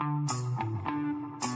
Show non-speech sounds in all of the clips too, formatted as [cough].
Thank you.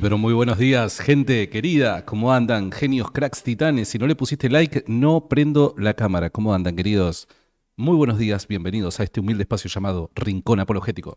pero muy buenos días, gente querida. ¿Cómo andan? Genios, cracks, titanes. Si no le pusiste like, no prendo la cámara. ¿Cómo andan, queridos? Muy buenos días, bienvenidos a este humilde espacio llamado Rincón Apologético.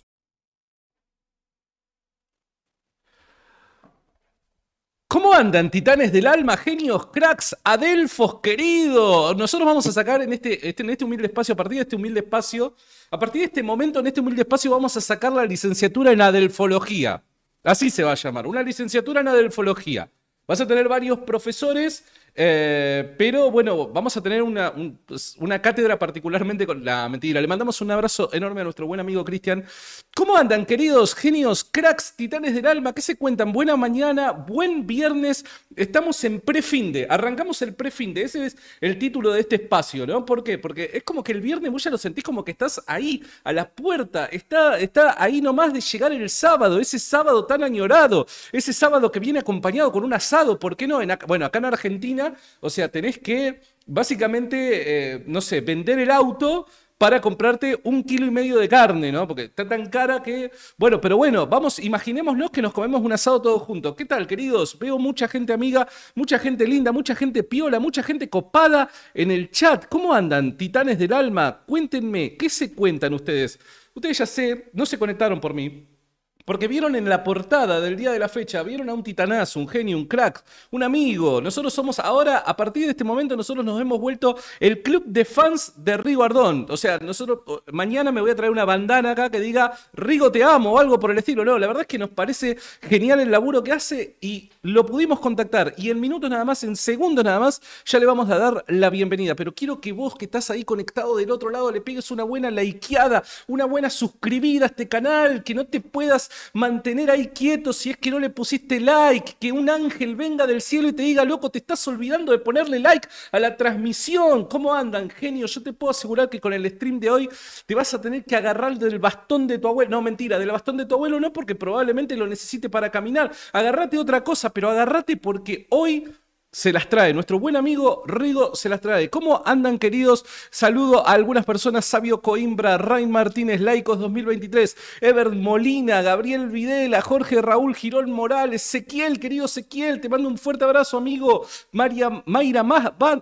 ¿Cómo andan, titanes del alma, genios, cracks, adelfos, querido? Nosotros vamos a sacar en este, este, en este humilde espacio, a partir de este humilde espacio, a partir de este momento, en este humilde espacio, vamos a sacar la licenciatura en adelfología. Así se va a llamar, una licenciatura en adelfología. Vas a tener varios profesores eh, pero bueno, vamos a tener una, pues, una, cátedra particularmente con la mentira. Le mandamos un abrazo enorme a nuestro buen amigo Cristian. ¿Cómo andan, queridos genios, cracks, titanes del alma? ¿Qué se cuentan? Buena mañana, buen viernes. Estamos en prefinde. Arrancamos el prefinde. Ese es el título de este espacio, ¿no? ¿Por qué? Porque es como que el viernes vos ya lo sentís como que estás ahí, a la puerta. Está, está ahí nomás de llegar el sábado, ese sábado tan añorado, ese sábado que viene acompañado con un asado, ¿por qué no? bueno, acá en Argentina o sea, tenés que básicamente, eh, no sé, vender el auto para comprarte un kilo y medio de carne, ¿no? Porque está tan cara que. Bueno, pero bueno, vamos, imaginémonos que nos comemos un asado todos juntos. ¿Qué tal, queridos? Veo mucha gente amiga, mucha gente linda, mucha gente piola, mucha gente copada en el chat. ¿Cómo andan, titanes del alma? Cuéntenme, ¿qué se cuentan ustedes? Ustedes ya sé, no se conectaron por mí. Porque vieron en la portada del día de la fecha, vieron a un titanazo, un genio, un crack, un amigo. Nosotros somos ahora, a partir de este momento, nosotros nos hemos vuelto el club de fans de Rigo Ardón. O sea, nosotros, mañana me voy a traer una bandana acá que diga Rigo te amo o algo por el estilo. No, la verdad es que nos parece genial el laburo que hace y lo pudimos contactar. Y en minutos nada más, en segundos nada más, ya le vamos a dar la bienvenida. Pero quiero que vos que estás ahí conectado del otro lado le pegues una buena likeada, una buena suscribida a este canal, que no te puedas mantener ahí quieto si es que no le pusiste like, que un ángel venga del cielo y te diga, loco, te estás olvidando de ponerle like a la transmisión. ¿Cómo andan, genio? Yo te puedo asegurar que con el stream de hoy te vas a tener que agarrar del bastón de tu abuelo. No, mentira, del bastón de tu abuelo no, porque probablemente lo necesite para caminar. Agarrate otra cosa, pero agárrate porque hoy se las trae. Nuestro buen amigo Rigo se las trae. ¿Cómo andan, queridos? Saludo a algunas personas: Sabio Coimbra, Rain Martínez, Laicos 2023, Ever Molina, Gabriel Videla, Jorge Raúl Girón Morales, Ezequiel, querido Ezequiel, te mando un fuerte abrazo, amigo. María, Mayra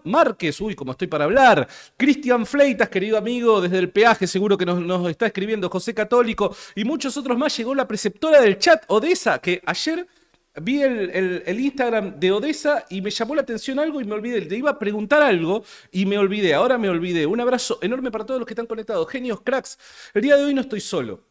Márquez, uy, como estoy para hablar. Cristian Fleitas, querido amigo, desde el peaje, seguro que nos, nos está escribiendo. José Católico y muchos otros más. Llegó la preceptora del chat, Odessa, que ayer vi el, Instagram de Odessa y me llamó la atención algo y me olvidé. Te iba a preguntar algo y me olvidé. Ahora me olvidé. Un abrazo enorme para todos los que están conectados. Genios, cracks. El día de hoy no estoy solo.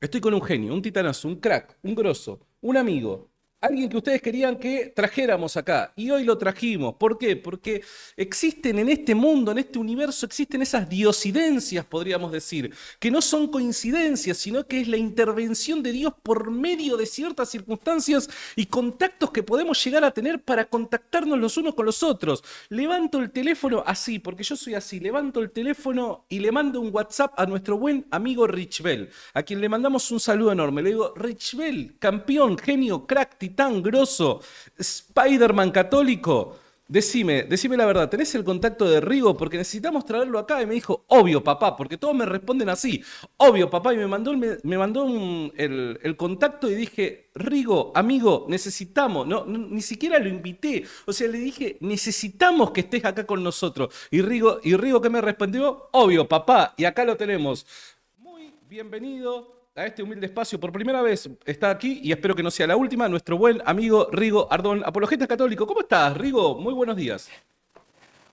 Estoy con un genio, un titanazo, un crack, un grosso, un amigo, alguien que ustedes querían que trajéramos acá y hoy lo trajimos. ¿Por qué? Porque existen en este mundo, en este universo, existen esas diosidencias, podríamos decir, que no son coincidencias, sino que es la intervención de Dios por medio de ciertas circunstancias y contactos que podemos llegar a tener para contactarnos los unos con los otros. Levanto el teléfono así, porque yo soy así, levanto el teléfono y le mando un WhatsApp a nuestro buen amigo Rich Bell, a quien le mandamos un saludo enorme. Le digo, Rich Bell, campeón, genio, crack, tan grosso, Spider-Man católico. Decime, decime la verdad, ¿tenés el contacto de Rigo? Porque necesitamos traerlo acá. Y me dijo, obvio, papá, porque todos me responden así. Obvio, papá. Y me mandó, me, mandó el, contacto y dije, Rigo, amigo, necesitamos. ni siquiera lo invité. O sea, le dije, necesitamos que estés acá con nosotros. Y Rigo, y Rigo que me respondió, obvio, papá. Y acá lo tenemos. Muy bienvenido a este humilde espacio por primera vez. Está aquí y espero que no sea la última, nuestro buen amigo Rigo Ardón, apologeta católico. ¿Cómo estás, Rigo? Muy buenos días.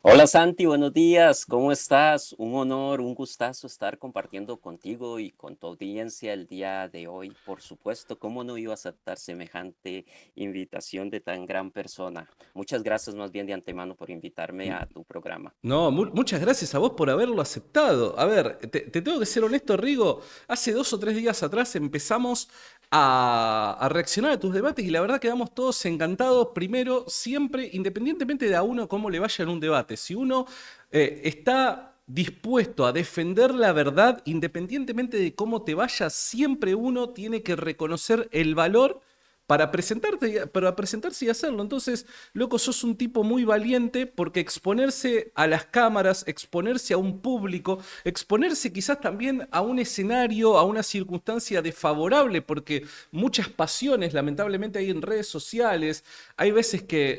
Hola Santi, buenos días, ¿cómo estás? Un honor, un gustazo estar compartiendo contigo y con tu audiencia el día de hoy. Por supuesto, ¿cómo no iba a aceptar semejante invitación de tan gran persona? Muchas gracias más bien de antemano por invitarme a tu programa. No, muchas gracias a vos por haberlo aceptado. A ver, te, tengo que ser honesto, Rigo, hace dos o tres días atrás empezamos a, reaccionar a tus debates y la verdad quedamos todos encantados, primero, siempre, independientemente de a uno cómo le vaya en un debate si uno eh, está dispuesto a defender la verdad, independientemente de cómo te vaya, siempre uno tiene que reconocer el valor para presentarte, presentarse y hacerlo. Entonces, loco, sos un tipo muy valiente porque exponerse a las cámaras, exponerse a un público, exponerse quizás también a un escenario, a una circunstancia desfavorable, porque muchas pasiones, lamentablemente, hay en redes sociales, hay veces que,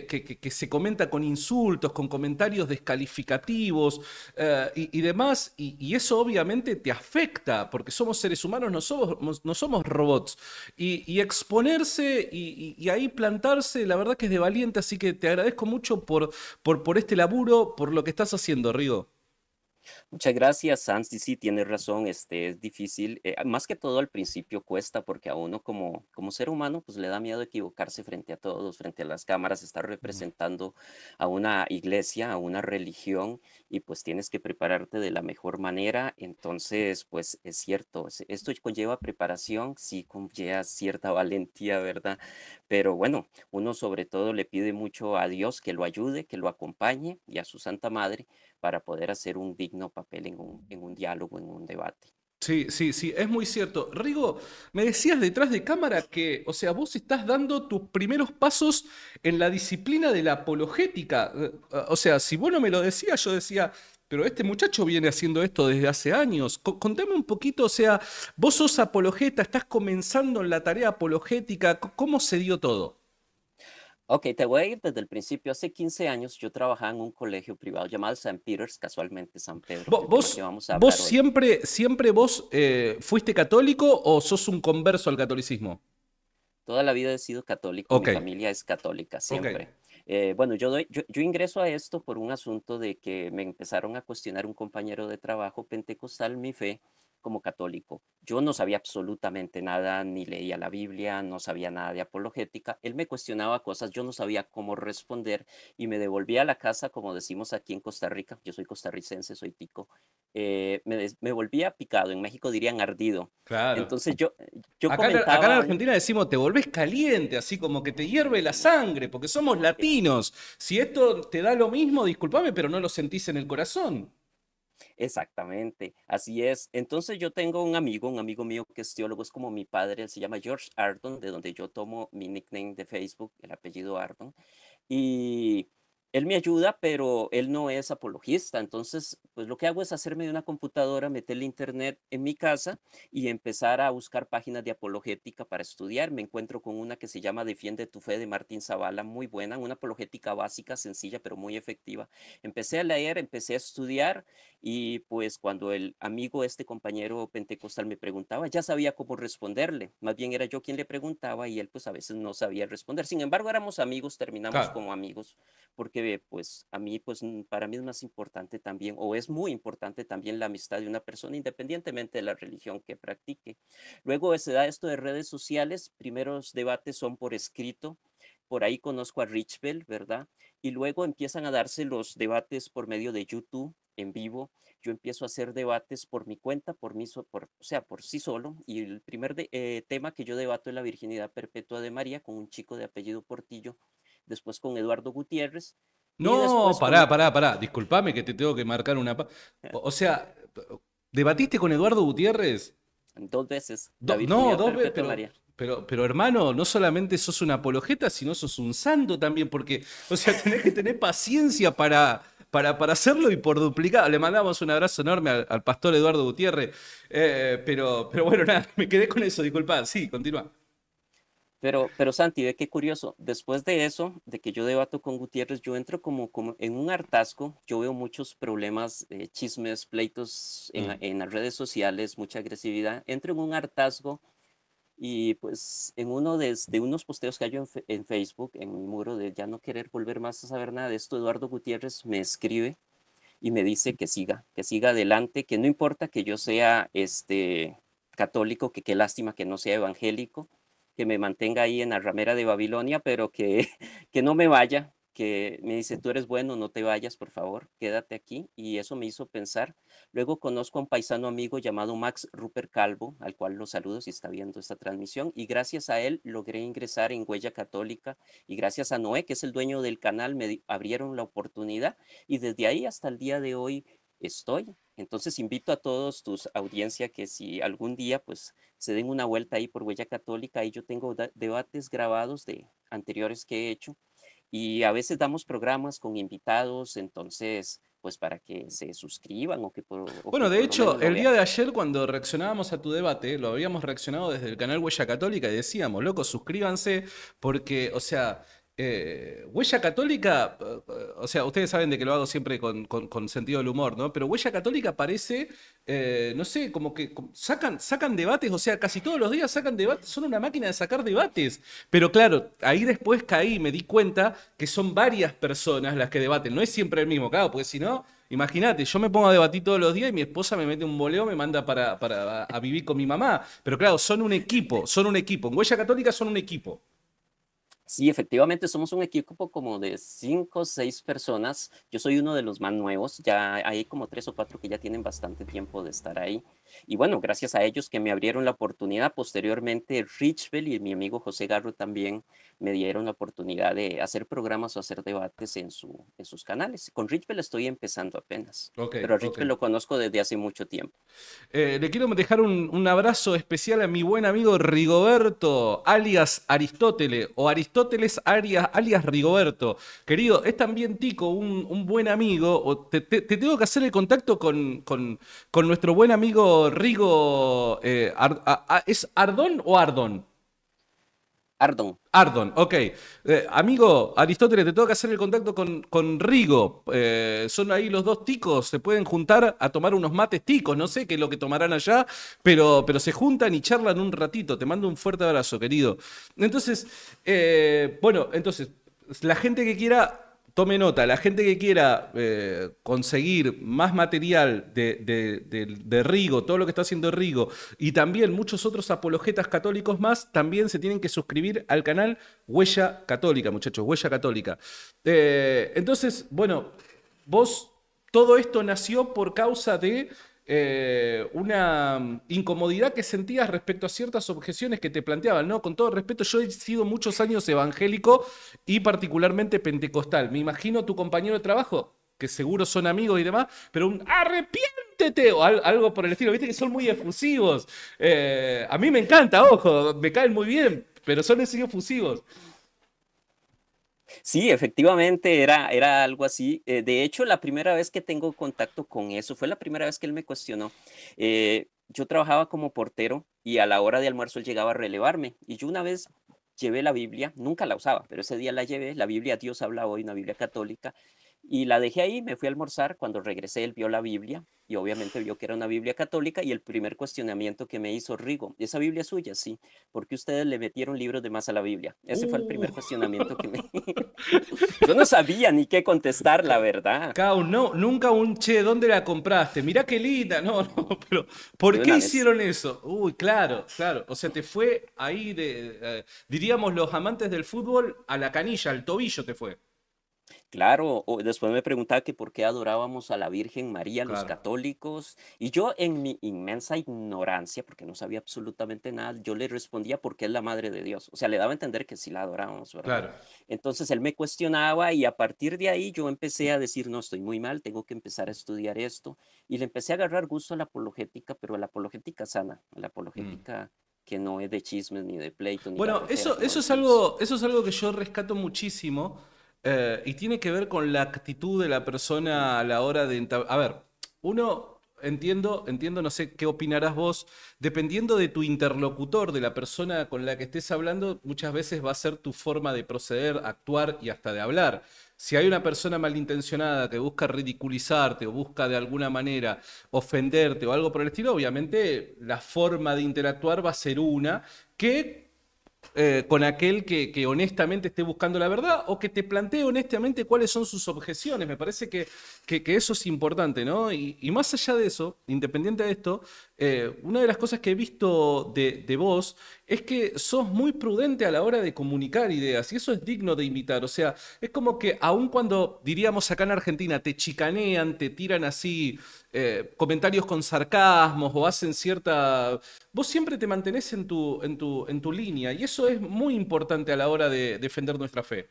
se comenta con insultos, con comentarios descalificativos eh, y, demás, y, eso obviamente te afecta, porque somos seres humanos, no somos, no somos robots. y exponerse y, ahí plantarse, la verdad que es de valiente, así que te agradezco mucho por, por, por este laburo, por lo que estás haciendo, Rigo. Muchas gracias, Sansi. Sí, tienes razón, este, es difícil. Eh, más que todo al principio cuesta porque a uno como, como ser humano pues le da miedo equivocarse frente a todos, frente a las cámaras, estar representando a una iglesia, a una religión y pues tienes que prepararte de la mejor manera. Entonces, pues es cierto, esto conlleva preparación, sí conlleva cierta valentía, ¿verdad? Pero bueno, uno sobre todo le pide mucho a Dios que lo ayude, que lo acompañe y a su Santa Madre para poder hacer un digno papel en un, diálogo, en un debate. Sí, sí, sí, es muy cierto. Rigo, me decías detrás de cámara que, o sea, vos estás dando tus primeros pasos en la disciplina de la apologética. Eh, o sea, si vos no me lo decías, yo decía, pero este muchacho viene haciendo esto desde hace años. contame un poquito, o sea, vos sos apologeta, estás comenzando en la tarea apologética, ¿cómo se dio todo? Ok, te voy a ir desde el principio. Hace 15 años yo trabajaba en un colegio privado llamado San Peters, casualmente San Pedro. ¿Vos, vos siempre, siempre vos eh, fuiste católico o sos un converso al catolicismo? Toda la vida he sido católico, mi familia es católica, siempre. Eh, bueno, yo, yo, ingreso a esto por un asunto de que me empezaron a cuestionar un compañero de trabajo pentecostal mi fe como católico, yo no sabía absolutamente nada, ni leía la Biblia, no sabía nada de apologética. Él me cuestionaba cosas, yo no sabía cómo responder y me devolvía a la casa, como decimos aquí en Costa Rica, yo soy costarricense, soy tico, eh, me, volvía picado, en México dirían ardido. Claro. Entonces yo, yo acá, comentaba... Acá en Argentina decimos, te volvés caliente, así como que te hierve la sangre, porque somos eh, latinos. Si esto te da lo mismo, discúlpame, pero no lo sentís en el corazón. Exactamente, así es. Entonces yo tengo un amigo, un amigo mío que es teólogo, es como mi padre, él se llama George Ardon, de donde yo tomo mi nickname de Facebook, el apellido Ardon. Y él me ayuda, pero él no es apologista. Entonces, pues lo que hago es hacerme de una computadora, meterle internet en mi casa y empezar a buscar páginas de apologética para estudiar. Me encuentro con una que se llama Defiende tu fe de Martín Zavala, muy buena, una apologética básica, sencilla, pero muy efectiva. Empecé a leer, empecé a estudiar y pues cuando el amigo, este compañero pentecostal me preguntaba, ya sabía cómo responderle. Más bien era yo quien le preguntaba y él pues a veces no sabía responder. Sin embargo, éramos amigos, terminamos como amigos porque que pues a mí, pues para mí es más importante también, o es muy importante también la amistad de una persona, independientemente de la religión que practique. Luego se da ah, esto de redes sociales, primeros debates son por escrito, por ahí conozco a Rich Bell, ¿verdad? Y luego empiezan a darse los debates por medio de YouTube en vivo. Yo empiezo a hacer debates por mi cuenta, por mí, por, o sea, por sí solo. Y el primer eh, tema que yo debato es la virginidad perpetua de María con un chico de apellido Portillo después con Eduardo Gutiérrez. No, pará, pará, pará, disculpame que te tengo que marcar una... Eh. O sea, ¿debatiste con Eduardo Gutiérrez? Dos veces. no, dos veces. Pero, pero, hermano, no solamente sos un apologeta, sino sos un santo también, porque, o sea, [laughs] tenés que tener paciencia para, para, para hacerlo y por duplicado. Le mandamos un abrazo enorme al, pastor Eduardo Gutiérrez. Eh, pero, pero bueno, nada, me quedé con eso, Disculpad. Sí, continúa. Pero, pero Santi, ve qué curioso. Después de eso, de que yo debato con Gutiérrez, yo entro como, como en un hartazgo. Yo veo muchos problemas, eh, chismes, pleitos en, mm. en las redes sociales, mucha agresividad. Entro en un hartazgo y pues en uno de, de unos posteos que hay en, en, Facebook, en mi muro de ya no querer volver más a saber nada de esto, Eduardo Gutiérrez me escribe y me dice que siga, que siga adelante, que no importa que yo sea este católico, que qué lástima que no sea evangélico, que me mantenga ahí en la ramera de Babilonia, pero que, [laughs] que no me vaya, que me dice, tú eres bueno, no te vayas, por favor, quédate aquí. Y eso me hizo pensar. Luego conozco a un paisano amigo llamado Max Rupert Calvo, al cual los saludo si está viendo esta transmisión. Y gracias a él logré ingresar en Huella Católica. Y gracias a Noé, que es el dueño del canal, me abrieron la oportunidad. Y desde ahí hasta el día de hoy estoy entonces invito a todos tus audiencia que si algún día pues se den una vuelta ahí por Huella Católica, ahí yo tengo debates grabados de anteriores que he hecho y a veces damos programas con invitados, entonces pues para que se suscriban o que por, Bueno, de hecho, el día de ayer cuando reaccionábamos a tu debate, lo habíamos reaccionado desde el canal Huella Católica y decíamos, loco, suscríbanse porque, o sea, eh, huella Católica, eh, o sea, ustedes saben de que lo hago siempre con, sentido del humor, ¿no? Pero Huella Católica parece, eh, no sé, como que sacan, sacan debates, o sea, casi todos los días sacan debates, son una máquina de sacar debates. Pero claro, ahí después caí, me di cuenta que son varias personas las que debaten, no es siempre el mismo, claro, porque si no, Imagínate, yo me pongo a debatir todos los días y mi esposa me mete un boleo, me manda para, a vivir con mi mamá. Pero claro, son un equipo, son un equipo. En Huella Católica son un equipo. Sí, efectivamente, somos un equipo como de cinco o seis personas. Yo soy uno de los más nuevos, ya hay como tres o cuatro que ya tienen bastante tiempo de estar ahí. Y bueno, gracias a ellos que me abrieron la oportunidad. Posteriormente, Richville y mi amigo José Garro también me dieron la oportunidad de hacer programas o hacer debates en, su, en sus canales. Con Richville estoy empezando apenas, pero a lo conozco desde hace mucho tiempo. Eh, le quiero dejar un, un abrazo especial a mi buen amigo Rigoberto, alias Aristóteles o Aristóteles Aristóteles Arias, alias Rigoberto. Querido, es también Tico, un, buen amigo. O te, tengo que hacer el contacto con, nuestro buen amigo Rigo. Eh, ¿Es Ardón o Ardón? Ardon. Ardon, ok. Eh, amigo Aristóteles, te tengo que hacer el contacto con, Rigo. Eh, son ahí los dos ticos, se pueden juntar a tomar unos mates ticos, no sé qué es lo que tomarán allá, pero, pero se juntan y charlan un ratito. Te mando un fuerte abrazo, querido. Entonces, eh, bueno, entonces, la gente que quiera tome nota, la gente que quiera eh, conseguir más material de, Rigo, todo lo que está haciendo Rigo, y también muchos otros apologetas católicos más, también se tienen que suscribir al canal Huella Católica, muchachos, Huella Católica. Eh, entonces, bueno, vos, todo esto nació por causa de eh, una mm, incomodidad que sentías respecto a ciertas objeciones que te planteaban, ¿no? Con todo respeto, yo he sido muchos años evangélico y particularmente pentecostal. Me imagino tu compañero de trabajo, que seguro son amigos y demás, pero un arrepiéntete o algo por el estilo, viste que son muy efusivos. Eh, a mí me encanta, ojo, me caen muy bien, pero son así efusivos. Sí, efectivamente, era, era algo así. Eh, de hecho, la primera vez que tengo contacto con eso fue la primera vez que él me cuestionó. Eh, yo trabajaba como portero y a la hora de almuerzo él llegaba a relevarme. Y yo una vez llevé la Biblia, nunca la usaba, pero ese día la llevé, la Biblia Dios habla hoy, una Biblia católica, y la dejé ahí, me fui a almorzar, cuando regresé él vio la Biblia y obviamente vio que era una Biblia católica y el primer cuestionamiento que me hizo Rigo, ¿esa Biblia es suya? Sí, porque ustedes le metieron libros de más a la Biblia? Ese fue el uh. primer cuestionamiento que me... [laughs] Yo no sabía ni qué contestar, la verdad. Cao, no, nunca un che, ¿dónde la compraste? Mira qué linda, no, no, [laughs] pero ¿por qué hicieron eso? Uy, claro, claro, o sea, te fue ahí de, eh, diríamos los amantes del fútbol, a la canilla, al tobillo te fue. Claro, después me preguntaba que por qué adorábamos a la Virgen María los católicos y yo en mi inmensa ignorancia, porque no sabía absolutamente nada, yo le respondía porque es la madre de Dios, o sea, le daba a entender que sí la adorábamos, ¿verdad? Claro. Entonces él me cuestionaba y a partir de ahí yo empecé a decir, no, estoy muy mal, tengo que empezar a estudiar esto y le empecé a agarrar gusto a la apologética, pero a la apologética sana, a la mm. apologética... que no es de chismes ni de pleito. bueno, eso, eso, es algo, eso es algo que yo rescato muchísimo, eh, y tiene que ver con la actitud de la persona a la hora de... A ver, uno entiendo, entiendo, no sé qué opinarás vos, dependiendo de tu interlocutor, de la persona con la que estés hablando, muchas veces va a ser tu forma de proceder, actuar y hasta de hablar. Si hay una persona malintencionada que busca ridiculizarte o busca de alguna manera ofenderte o algo por el estilo, obviamente la forma de interactuar va a ser una que eh, con aquel que, honestamente esté buscando la verdad o que te plantee honestamente cuáles son sus objeciones. Me parece que, eso es importante, ¿no? y, más allá de eso, independiente de esto, eh, una de las cosas que he visto de, vos es que sos muy prudente a la hora de comunicar ideas y eso es digno de imitar. O sea, es como que aun cuando diríamos acá en Argentina te chicanean, te tiran así eh, comentarios con sarcasmos o hacen cierta... Vos siempre te mantenés en tu, en tu, en tu línea y eso es muy importante a la hora de defender nuestra fe.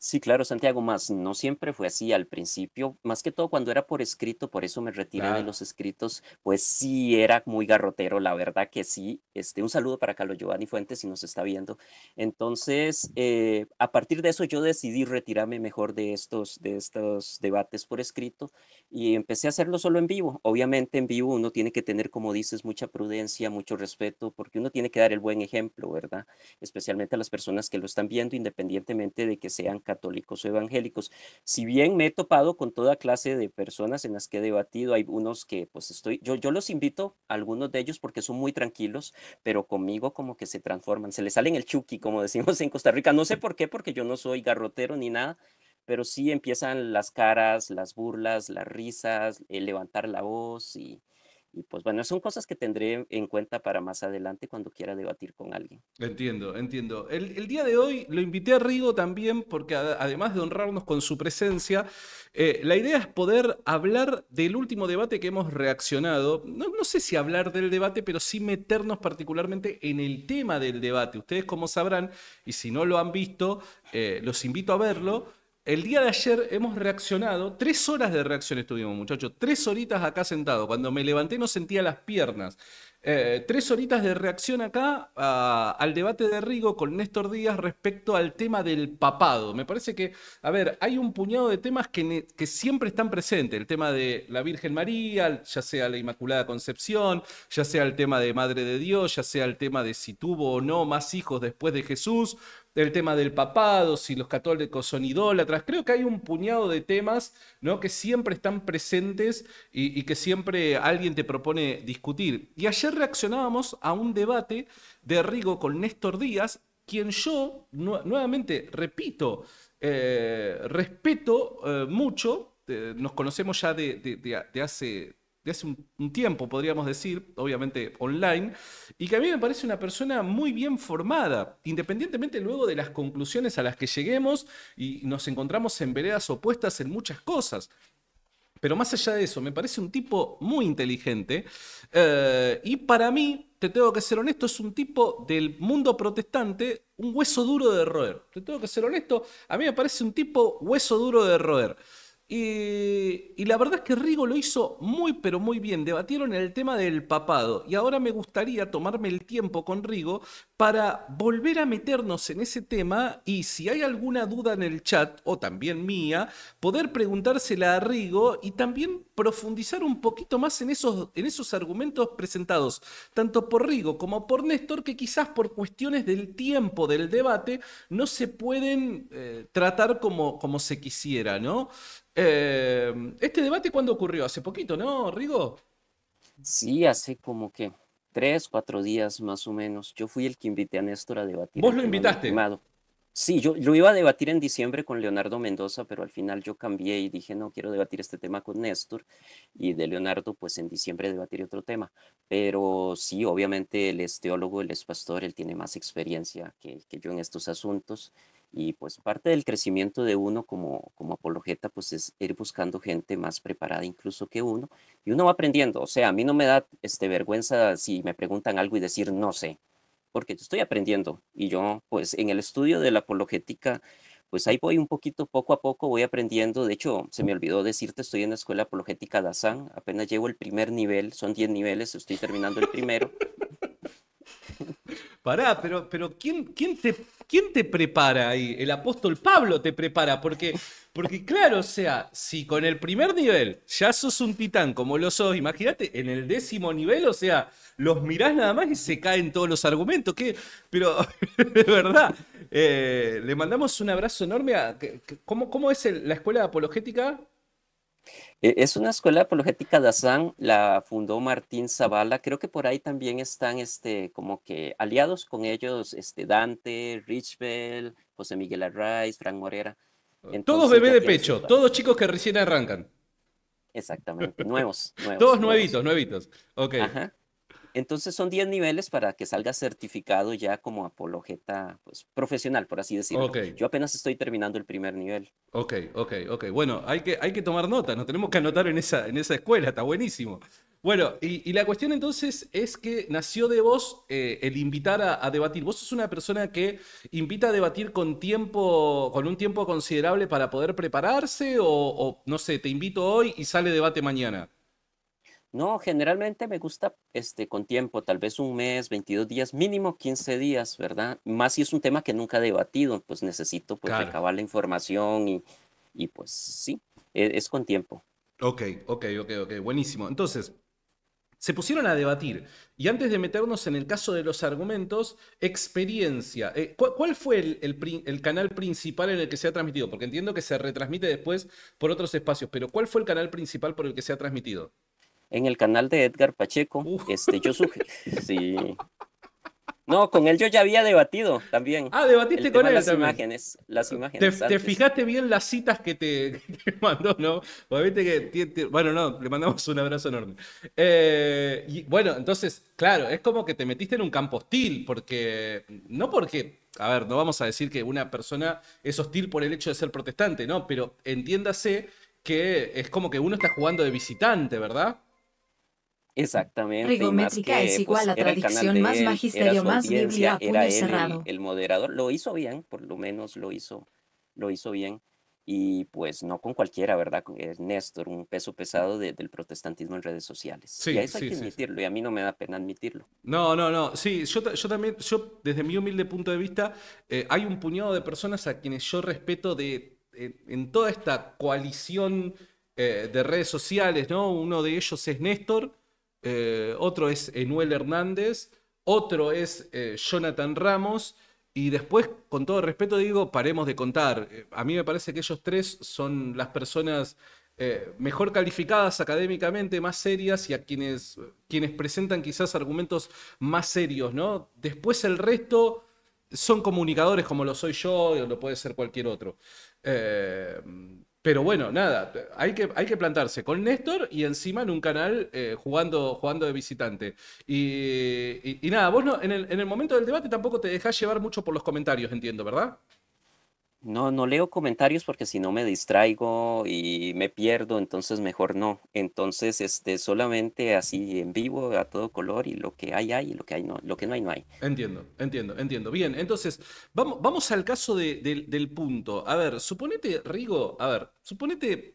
Sí, claro, Santiago, más no siempre fue así al principio, más que todo cuando era por escrito, por eso me retiré de los escritos, pues sí era muy garrotero, la verdad que sí. Este, un saludo para Carlos Giovanni Fuentes si nos está viendo. Entonces, eh, a partir de eso yo decidí retirarme mejor de estos, de estos debates por escrito y empecé a hacerlo solo en vivo. Obviamente en vivo uno tiene que tener, como dices, mucha prudencia, mucho respeto, porque uno tiene que dar el buen ejemplo, ¿verdad? Especialmente a las personas que lo están viendo, independientemente de que sean católicos o evangélicos. Si bien me he topado con toda clase de personas en las que he debatido, hay unos que pues estoy, yo, yo los invito, a algunos de ellos porque son muy tranquilos, pero conmigo como que se transforman, se les salen el chuki, como decimos en Costa Rica. No sé por qué, porque yo no soy garrotero ni nada, pero sí empiezan las caras, las burlas, las risas, el levantar la voz y, y pues bueno, son cosas que tendré en cuenta para más adelante cuando quiera debatir con alguien. Entiendo, entiendo. El, día de hoy lo invité a Rigo también porque además de honrarnos con su presencia, eh, la idea es poder hablar del último debate que hemos reaccionado. No, sé si hablar del debate, pero sí meternos particularmente en el tema del debate. Ustedes como sabrán, y si no lo han visto, eh, los invito a verlo el día de ayer hemos reaccionado, tres horas de reacción estuvimos, muchachos, tres horitas acá sentado Cuando me levanté no sentía las piernas. Eh, tres horitas de reacción acá ah, al debate de Rigo con Néstor Díaz respecto al tema del papado. Me parece que, a ver, hay un puñado de temas que, que siempre están presentes. El tema de la Virgen María, ya sea la Inmaculada Concepción, ya sea el tema de Madre de Dios, ya sea el tema de si tuvo o no más hijos después de Jesús, el tema del papado, si los católicos son idólatras. Creo que hay un puñado de temas ¿no? que siempre están presentes y, que siempre alguien te propone discutir. Y allá reaccionábamos a un debate de Rigo con Néstor Díaz, quien yo, nuevamente, repito, eh, respeto eh, mucho, eh, nos conocemos ya de, hace, un, un, tiempo, podríamos decir, obviamente online, y que a mí me parece una persona muy bien formada, independientemente luego de las conclusiones a las que lleguemos y nos encontramos en veredas opuestas en muchas cosas. Pero más allá de eso, me parece un tipo muy inteligente. Eh, y para mí, te tengo que ser honesto, es un tipo del mundo protestante, un hueso duro de roer. Te tengo que ser honesto, a mí me parece un tipo hueso duro de roer. Y, la verdad es que Rigo lo hizo muy, pero muy bien. Debatieron el tema del papado. Y ahora me gustaría tomarme el tiempo con Rigo para volver a meternos en ese tema y si hay alguna duda en el chat, o también mía, poder preguntársela a Rigo y también profundizar un poquito más en esos, en esos argumentos presentados, tanto por Rigo como por Néstor, que quizás por cuestiones del tiempo del debate no se pueden eh, tratar como, como se quisiera, ¿no? Eh, ¿Este debate cuándo ocurrió? Hace poquito, ¿no, Rigo? Sí, hace como que tres, cuatro días más o menos. Yo fui el que invité a Néstor a debatir. ¿Vos lo invitaste? Sí, yo lo iba a debatir en diciembre con Leonardo Mendoza, pero al final yo cambié y dije, no, quiero debatir este tema con Néstor y de Leonardo, pues en diciembre debatiré otro tema. Pero sí, obviamente él es teólogo, él es pastor, él tiene más experiencia que yo en estos asuntos. Y pues parte del crecimiento de uno como, como apologeta, pues es ir buscando gente más preparada incluso que uno. Y uno va aprendiendo. O sea, a mí no me da este, vergüenza si me preguntan algo y decir no sé, porque estoy aprendiendo. Y yo, pues en el estudio de la apologética, pues ahí voy un poquito, poco a poco voy aprendiendo. De hecho, se me olvidó decirte, estoy en la escuela apologética Dazan. Apenas llevo el primer nivel, son 10 niveles, estoy terminando el primero. [laughs] [laughs] pero, pero ¿quién, quién, te, ¿quién te prepara ahí? El apóstol Pablo te prepara, porque, porque claro, o sea, si con el primer nivel ya sos un titán como lo sos, imagínate, en el décimo nivel, o sea, los mirás nada más y se caen todos los argumentos, pero [laughs] de verdad, eh, le mandamos un abrazo enorme a... ¿Cómo, es la escuela apologética? Eh, es una escuela apologética de Azán, la fundó Martín Zavala, creo que por ahí también están este, como que aliados con ellos este, Dante, Bell, José Miguel Arraiz, Frank Morera. todos bebé de pecho, todos chicos que recién arrancan. Exactamente, nuevos. [laughs] nuevos todos nuevitos, nuevitos. Ok. Ajá. Entonces son 10 niveles para que salga certificado ya como apologeta pues, profesional, por así decirlo. Yo apenas estoy terminando el primer nivel. Ok, ok, ok. Bueno, hay que, hay que tomar nota, nos tenemos que anotar en esa, en esa escuela, está buenísimo. Bueno, y, la cuestión entonces es que nació de vos eh, el invitar a, debatir. Vos sos una persona que invita a debatir con tiempo, con un tiempo considerable para poder prepararse, o, o no sé, te invito hoy y sale debate mañana. No, generalmente me gusta este, con tiempo, tal vez un mes, 22 días, mínimo 15 días, ¿verdad? Más si es un tema que nunca he debatido, pues necesito pues, recabar la información y, pues sí, e, es, con tiempo. Ok, ok, ok, ok, buenísimo. Entonces, se pusieron a debatir. Y antes de meternos en el caso de los argumentos, experiencia. Eh, ¿Cuál fue el canal principal en el que se ha transmitido? Porque entiendo que se retransmite después por otros espacios, pero ¿cuál fue el canal principal por el que se ha transmitido? en el canal de Edgar Pacheco. Uh. Este, yo suje [laughs] sí. No, con él yo ya había debatido también. Ah, debatiste con él. Las imágenes, las imágenes. Te, fijaste bien las citas que te, [laughs] mandó, ¿no? bueno, no, le mandamos un abrazo enorme. Eh, y, bueno, entonces, claro, es como que te metiste en un campo hostil, porque, no porque, a ver, no vamos a decir que una persona es hostil por el hecho de ser protestante, ¿no? Pero entiéndase que es como que uno está jugando de visitante, ¿verdad? Exactamente. Rigométrica es pues, igual a tradición más magisterio más Biblia era cerrado. El, moderador lo hizo bien, por lo menos lo hizo, lo hizo bien y pues no con cualquiera, ¿verdad? Es Néstor, un peso pesado del protestantismo en redes sociales. Sí, y a eso hay que admitirlo y a mí no me da pena admitirlo. No, no, no. Sí, yo, yo también, yo desde mi humilde punto de vista, eh, hay un puñado de personas a quienes yo respeto de, en toda esta coalición eh, de redes sociales, ¿no? Uno de ellos es Néstor. Eh, otro es Enuel Hernández, otro es eh, Jonathan Ramos. Y después, con todo respeto, digo, paremos de contar. Eh, a mí me parece que ellos tres son las personas mejor calificadas académicamente, más serias y a quienes, quienes presentan quizás argumentos más serios, ¿no? Después el resto son comunicadores como lo soy yo o lo puede ser cualquier otro. Pero bueno, nada, hay que, hay que plantarse con Néstor y encima en un canal eh, jugando, jugando de visitante. Y, nada, vos en, el, en el momento del debate tampoco te dejás llevar mucho por los comentarios, entiendo, ¿verdad? No, no leo comentarios porque si no me distraigo y me pierdo, entonces mejor no. Entonces, este, solamente así en vivo, a todo color, y lo que hay, hay, y lo que hay no, lo que no hay, no hay. Entiendo, entiendo, entiendo. Bien, entonces, vamos, vamos al caso del punto. A ver, suponete, Rigo, a ver, suponete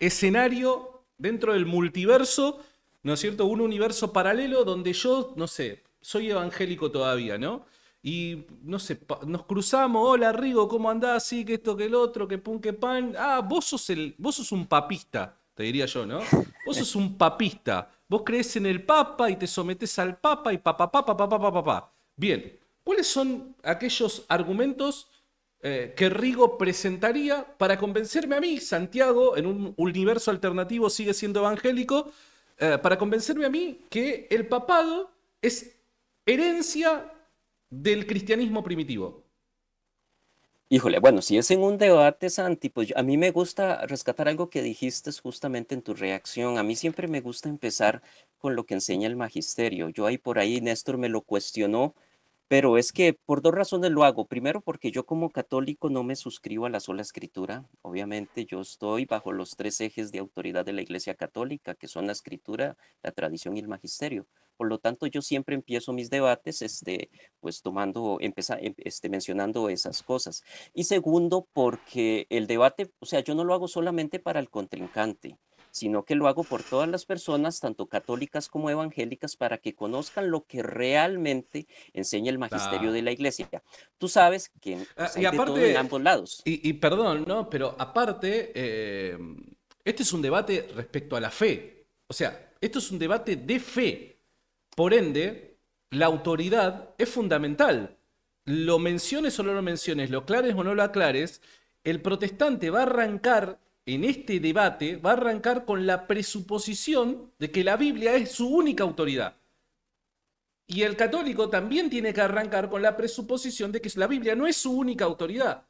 escenario dentro del multiverso, ¿no es cierto? Un universo paralelo donde yo, no sé, soy evangélico todavía, ¿no? Y no sé, nos cruzamos, hola Rigo, ¿cómo andás? Sí, que esto, que el otro, que pum, que pan. Ah, vos sos, el, vos sos un papista, te diría yo, ¿no? Vos sos un papista. Vos crees en el papa y te sometes al papa y papá, papá, papá, papá, papá. Bien, ¿cuáles son aquellos argumentos eh, que Rigo presentaría para convencerme a mí, Santiago, en un universo alternativo sigue siendo evangélico, eh, para convencerme a mí que el papado es herencia del cristianismo primitivo? Híjole, bueno, si es en un debate, Santi, pues a mí me gusta rescatar algo que dijiste justamente en tu reacción. A mí siempre me gusta empezar con lo que enseña el magisterio. Yo ahí por ahí, Néstor me lo cuestionó, pero es que por dos razones lo hago. Primero, porque yo como católico no me suscribo a la sola escritura. Obviamente yo estoy bajo los tres ejes de autoridad de la Iglesia Católica, que son la escritura, la tradición y el magisterio. Por lo tanto, yo siempre empiezo mis debates este, pues tomando, em, este, mencionando esas cosas. Y segundo, porque el debate, o sea, yo no lo hago solamente para el contrincante sino que lo hago por todas las personas, tanto católicas como evangélicas, para que conozcan lo que realmente enseña el magisterio de la iglesia. Tú sabes que pues, ah, y aparte, de en ambos lados. Y, perdón, ¿no? Pero aparte, este es un debate respecto a la fe. O sea, esto es un debate de fe. Por ende, la autoridad es fundamental. Lo menciones o no lo menciones, lo aclares o no lo aclares, el protestante va a arrancar en este debate, va a arrancar con la presuposición de que la Biblia es su única autoridad. Y el católico también tiene que arrancar con la presuposición de que la Biblia no es su única autoridad.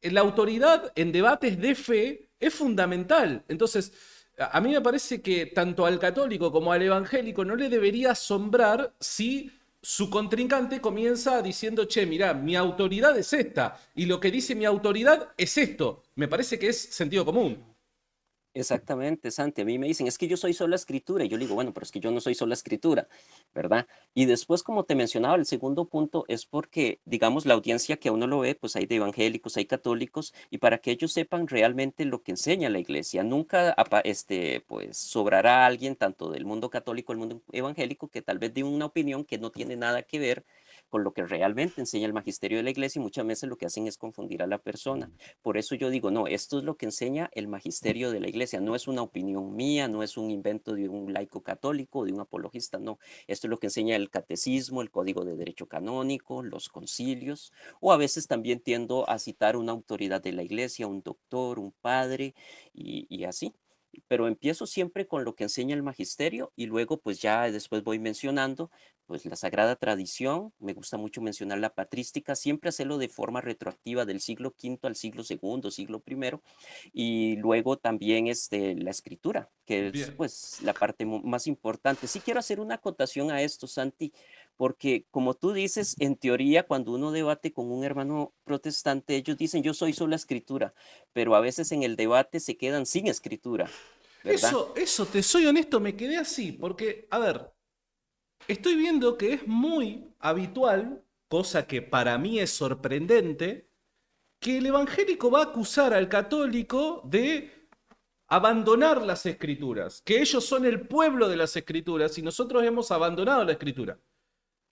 La autoridad en debates de fe es fundamental. Entonces, a mí me parece que tanto al católico como al evangélico no le debería asombrar si su contrincante comienza diciendo, che, mira, mi autoridad es esta, y lo que dice mi autoridad es esto. Me parece que es sentido común. Exactamente, Santi. A mí me dicen, es que yo soy sola escritura. Y yo le digo, bueno, pero es que yo no soy sola escritura, ¿verdad? Y después, como te mencionaba, el segundo punto es porque, digamos, la audiencia que uno lo ve, pues hay de evangélicos, hay católicos, y para que ellos sepan realmente lo que enseña la iglesia. Nunca, este, pues, sobrará alguien tanto del mundo católico, el mundo evangélico, que tal vez dé una opinión que no tiene nada que ver con lo que realmente enseña el magisterio de la iglesia y muchas veces lo que hacen es confundir a la persona. Por eso yo digo, no, esto es lo que enseña el magisterio de la iglesia, no es una opinión mía, no es un invento de un laico católico, o de un apologista, no, esto es lo que enseña el catecismo, el código de derecho canónico, los concilios, o a veces también tiendo a citar una autoridad de la iglesia, un doctor, un padre y, y así pero empiezo siempre con lo que enseña el magisterio y luego pues ya después voy mencionando pues la sagrada tradición, me gusta mucho mencionar la patrística, siempre hacerlo de forma retroactiva del siglo V al siglo II, siglo I, y luego también este, la escritura, que es pues la parte más importante. Sí quiero hacer una acotación a esto, Santi, porque como tú dices, en teoría cuando uno debate con un hermano protestante, ellos dicen yo soy solo escritura, pero a veces en el debate se quedan sin escritura. Eso, eso, te soy honesto, me quedé así, porque, a ver, estoy viendo que es muy habitual, cosa que para mí es sorprendente, que el evangélico va a acusar al católico de abandonar las escrituras, que ellos son el pueblo de las escrituras y nosotros hemos abandonado la escritura.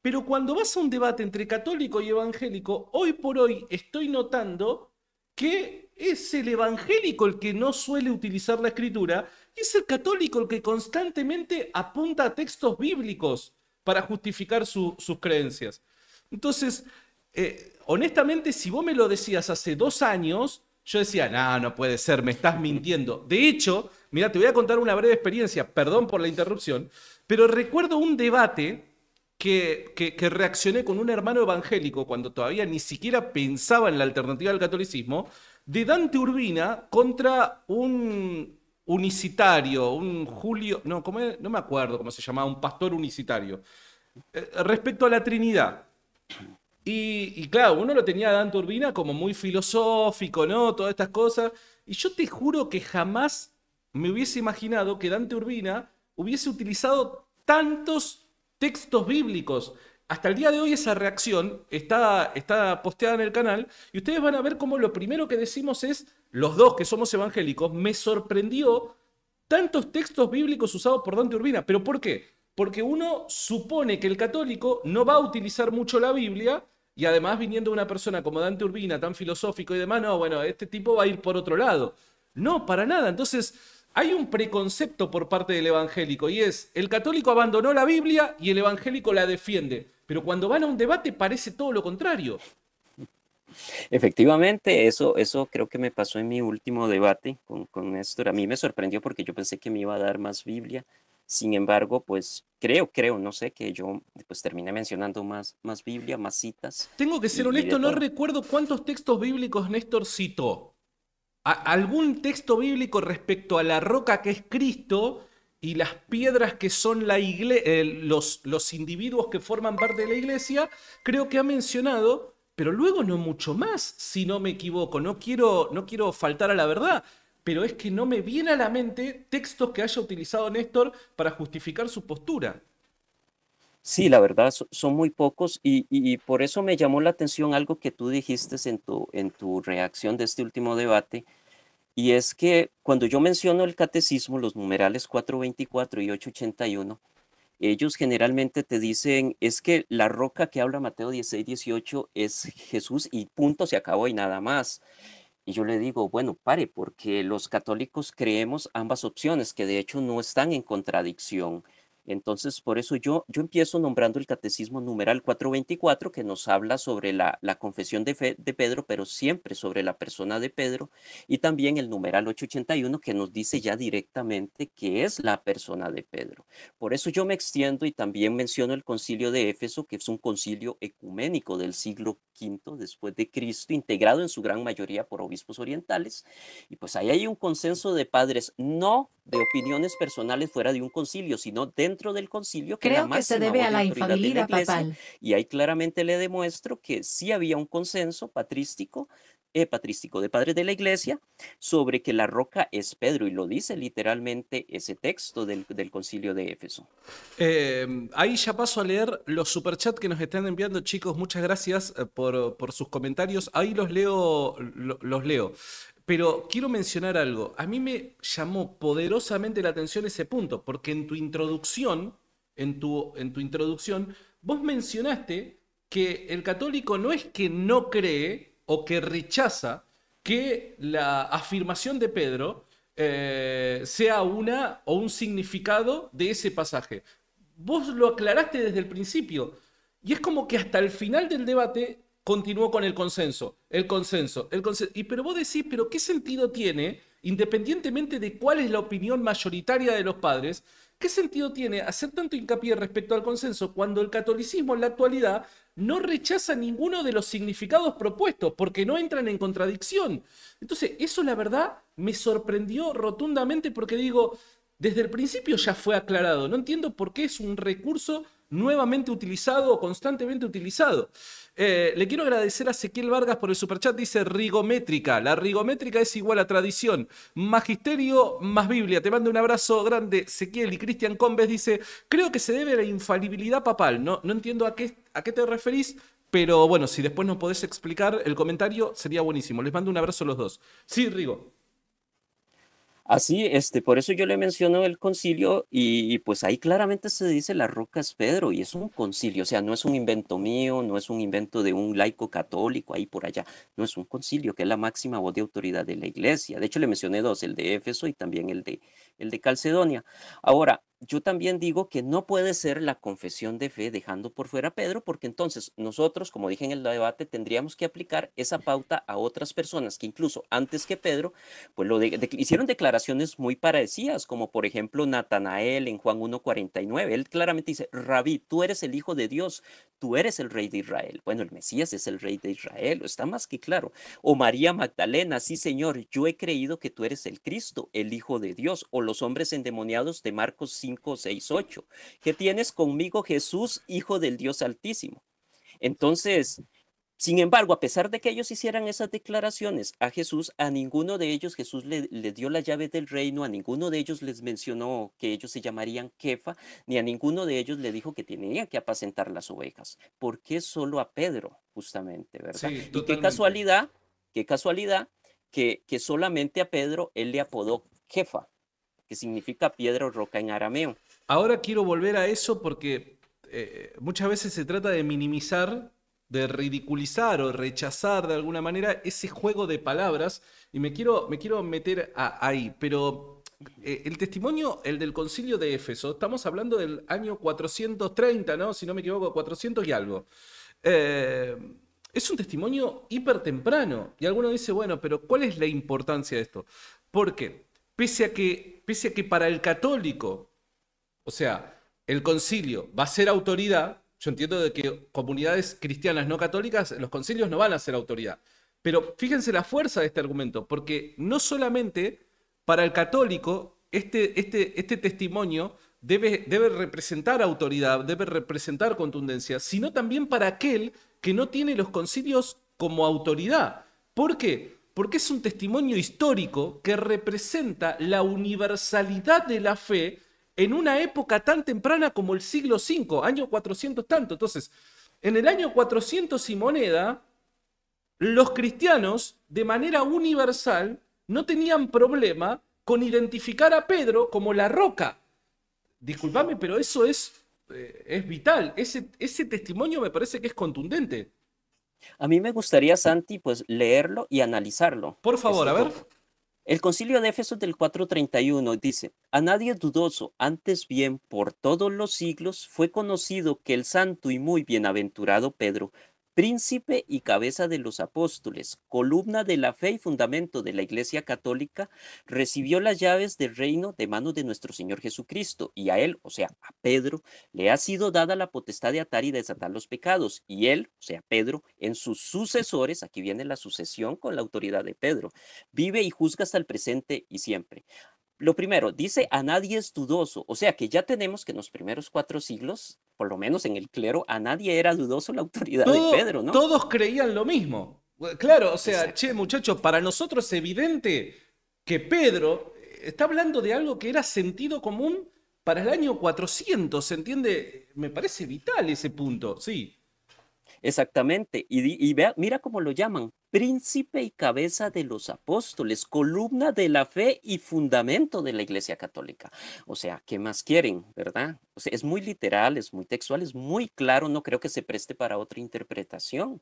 Pero cuando vas a un debate entre católico y evangélico, hoy por hoy estoy notando que es el evangélico el que no suele utilizar la escritura y es el católico el que constantemente apunta a textos bíblicos para justificar sus creencias. Entonces, eh, honestamente, si vos me lo decías hace dos años, yo decía, no, no puede ser, me estás mintiendo. De hecho, mira, te voy a contar una breve experiencia, perdón por la interrupción, pero recuerdo un debate que, que, reaccioné con un hermano evangélico cuando todavía ni siquiera pensaba en la alternativa al catolicismo, de Dante Urbina contra un unicitario, un Julio, no, no me acuerdo cómo se llamaba, un pastor unicitario, eh, respecto a la Trinidad. Y, claro, uno lo tenía Dante Urbina Turbina como muy filosófico, ¿no? Todas estas cosas. Y yo te juro que jamás me hubiese imaginado que Dante Urbina hubiese utilizado tantos textos bíblicos. Hasta el día de hoy esa reacción está, está posteada en el canal y ustedes van a ver cómo lo primero que decimos es los dos que somos evangélicos, me sorprendió tantos textos bíblicos usados por Dante Urbina. ¿Pero por qué? Porque uno supone que el católico no va a utilizar mucho la Biblia y además viniendo una persona como Dante Urbina, tan filosófico y demás, no, bueno, este tipo va a ir por otro lado. No, para nada. Entonces, hay un preconcepto por parte del evangélico y es, el católico abandonó la Biblia y el evangélico la defiende. Pero cuando van a un debate parece todo lo contrario. Efectivamente, eso, eso creo que me pasó en mi último debate con, con Néstor. A mí me sorprendió porque yo pensé que me iba a dar más Biblia. Sin embargo, pues creo, creo, no sé, que yo pues terminé mencionando más, más Biblia, más citas. Tengo que ser honesto, no recuerdo cuántos textos bíblicos Néstor citó. algún texto bíblico respecto a la roca que es Cristo y las piedras que son la iglesia eh, los, los individuos que forman parte de la iglesia, creo que ha mencionado, pero luego no mucho más, si no me equivoco. No quiero, no quiero faltar a la verdad, pero es que no me viene a la mente textos que haya utilizado Néstor para justificar su postura. Sí, la verdad, son muy pocos y, por eso me llamó la atención algo que tú dijiste en tu, en tu reacción de este último debate, y es que cuando yo menciono el catecismo, los numerales 424 y 881, ellos generalmente te dicen, es que la roca que habla Mateo 16, 18 es Jesús y punto, se acabó y nada más. Y yo le digo, bueno, pare, porque los católicos creemos ambas opciones, que de hecho no están en contradicción. Entonces, por eso yo, yo empiezo nombrando el Catecismo numeral 424, que nos habla sobre la, la confesión de fe de Pedro, pero siempre sobre la persona de Pedro, y también el numeral 881, que nos dice ya directamente que es la persona de Pedro. Por eso yo me extiendo y también menciono el concilio de Éfeso, que es un concilio ecuménico del siglo V después de Cristo, integrado en su gran mayoría por obispos orientales, y pues ahí hay un consenso de padres no de opiniones personales fuera de un concilio, sino dentro del concilio. Que Creo que se debe a la infalibilidad Y ahí claramente le demuestro que sí había un consenso patrístico eh, patrístico de padres de la iglesia sobre que la roca es Pedro y lo dice literalmente ese texto del, concilio de Éfeso. Em, ahí ya paso a leer los superchats que nos están enviando chicos, muchas gracias eh, por, por sus comentarios, ahí los leo, los leo. Pero quiero mencionar algo. A mí me llamó poderosamente la atención ese punto, porque en tu introducción, en tu, en tu introducción, vos mencionaste que el católico no es que no cree o que rechaza que la afirmación de Pedro eh, sea una o un significado de ese pasaje. Vos lo aclaraste desde el principio. Y es como que hasta el final del debate continuó con el consenso, el consenso, el consenso. Y pero vos decís, pero ¿qué sentido tiene, independientemente de cuál es la opinión mayoritaria de los padres, qué sentido tiene hacer tanto hincapié respecto al consenso cuando el catolicismo en la actualidad no rechaza ninguno de los significados propuestos porque no entran en contradicción? Entonces, eso la verdad me sorprendió rotundamente porque digo, desde el principio ya fue aclarado, no entiendo por qué es un recurso nuevamente utilizado o constantemente utilizado. Eh, le quiero agradecer a Ezequiel Vargas por el superchat. Dice rigométrica. La rigométrica es igual a tradición. Magisterio más Biblia. Te mando un abrazo grande, Ezequiel. Y Cristian Combes dice: Creo que se debe a la infalibilidad papal. No, no entiendo a qué, a qué te referís. Pero bueno, si después nos podés explicar el comentario, sería buenísimo. Les mando un abrazo a los dos. Sí, Rigo. Así, este, por eso yo le menciono el concilio y, pues ahí claramente se dice la roca es Pedro y es un concilio, o sea, no es un invento mío, no es un invento de un laico católico ahí por allá, no es un concilio que es la máxima voz de autoridad de la iglesia. De hecho, le mencioné dos, el de Éfeso y también el de el de Calcedonia. Ahora, yo también digo que no puede ser la confesión de fe dejando por fuera a Pedro, porque entonces nosotros, como dije en el debate, tendríamos que aplicar esa pauta a otras personas que incluso antes que Pedro, pues lo hicieron declaraciones muy parecidas, como por ejemplo Natanael en Juan 1.49. Él claramente dice, Rabí, tú eres el Hijo de Dios, tú eres el Rey de Israel. Bueno, el Mesías es el Rey de Israel, está más que claro. O María Magdalena, sí Señor, yo he creído que tú eres el Cristo, el Hijo de Dios. O los hombres endemoniados de Marcos 5, 6, 8. ¿Qué tienes conmigo, Jesús, hijo del Dios Altísimo? Entonces, sin embargo, a pesar de que ellos hicieran esas declaraciones a Jesús, a ninguno de ellos Jesús le, dio la llave del reino, a ninguno de ellos les mencionó que ellos se llamarían Kefa, ni a ninguno de ellos le dijo que tenían que apacentar las ovejas. ¿Por qué solo a Pedro, justamente, verdad? y qué casualidad, qué casualidad que, que solamente a Pedro él le apodó Kefa que significa piedra o roca en arameo. Ahora quiero volver a eso porque eh, muchas veces se trata de minimizar, de ridiculizar o rechazar de alguna manera ese juego de palabras y me quiero, me quiero meter ahí, pero eh, el testimonio, el del concilio de Éfeso, estamos hablando del año 430, ¿no? Si no me equivoco, 400 y algo. Eh, es un testimonio hiper temprano y alguno dice, bueno, pero ¿cuál es la importancia de esto? Porque pese a que Pese a que para el católico, o sea, el concilio va a ser autoridad, yo entiendo de que comunidades cristianas no católicas, los concilios no van a ser autoridad. Pero fíjense la fuerza de este argumento, porque no solamente para el católico este, este, este testimonio debe, debe representar autoridad, debe representar contundencia, sino también para aquel que no tiene los concilios como autoridad. ¿Por qué? porque es un testimonio histórico que representa la universalidad de la fe en una época tan temprana como el siglo V, año 400 tanto. Entonces, en el año 400 y moneda, los cristianos, de manera universal, no tenían problema con identificar a Pedro como la roca. Disculpame, pero eso es, eh, es vital. ese testimonio me parece que es contundente. A mí me gustaría, Santi, pues leerlo y analizarlo. Por favor, este, a ver. El concilio de Éfeso del 431 dice, a nadie dudoso, antes bien por todos los siglos, fue conocido que el santo y muy bienaventurado Pedro príncipe y cabeza de los apóstoles, columna de la fe y fundamento de la Iglesia Católica, recibió las llaves del reino de manos de nuestro Señor Jesucristo, y a él, o sea, a Pedro, le ha sido dada la potestad de atar y desatar los pecados, y él, o sea, Pedro, en sus sucesores, aquí viene la sucesión con la autoridad de Pedro, vive y juzga hasta el presente y siempre lo primero, dice a nadie es dudoso, o sea que ya tenemos que en los primeros cuatro siglos, por lo menos en el clero, a nadie era dudoso la autoridad de Pedro, ¿no? Todos creían lo mismo. Claro, o sea, che, muchachos, para nosotros es evidente que Pedro eh, está hablando de algo que era sentido común para el año 400, ¿se entiende? Me parece vital ese punto, sí. Exactamente, y, y mira cómo lo llaman, príncipe y cabeza de los apóstoles, columna de la fe y fundamento de la Iglesia Católica. O sea, ¿qué más quieren, verdad? sea, es muy literal, es muy textual, es muy claro, no creo que se preste para otra interpretación.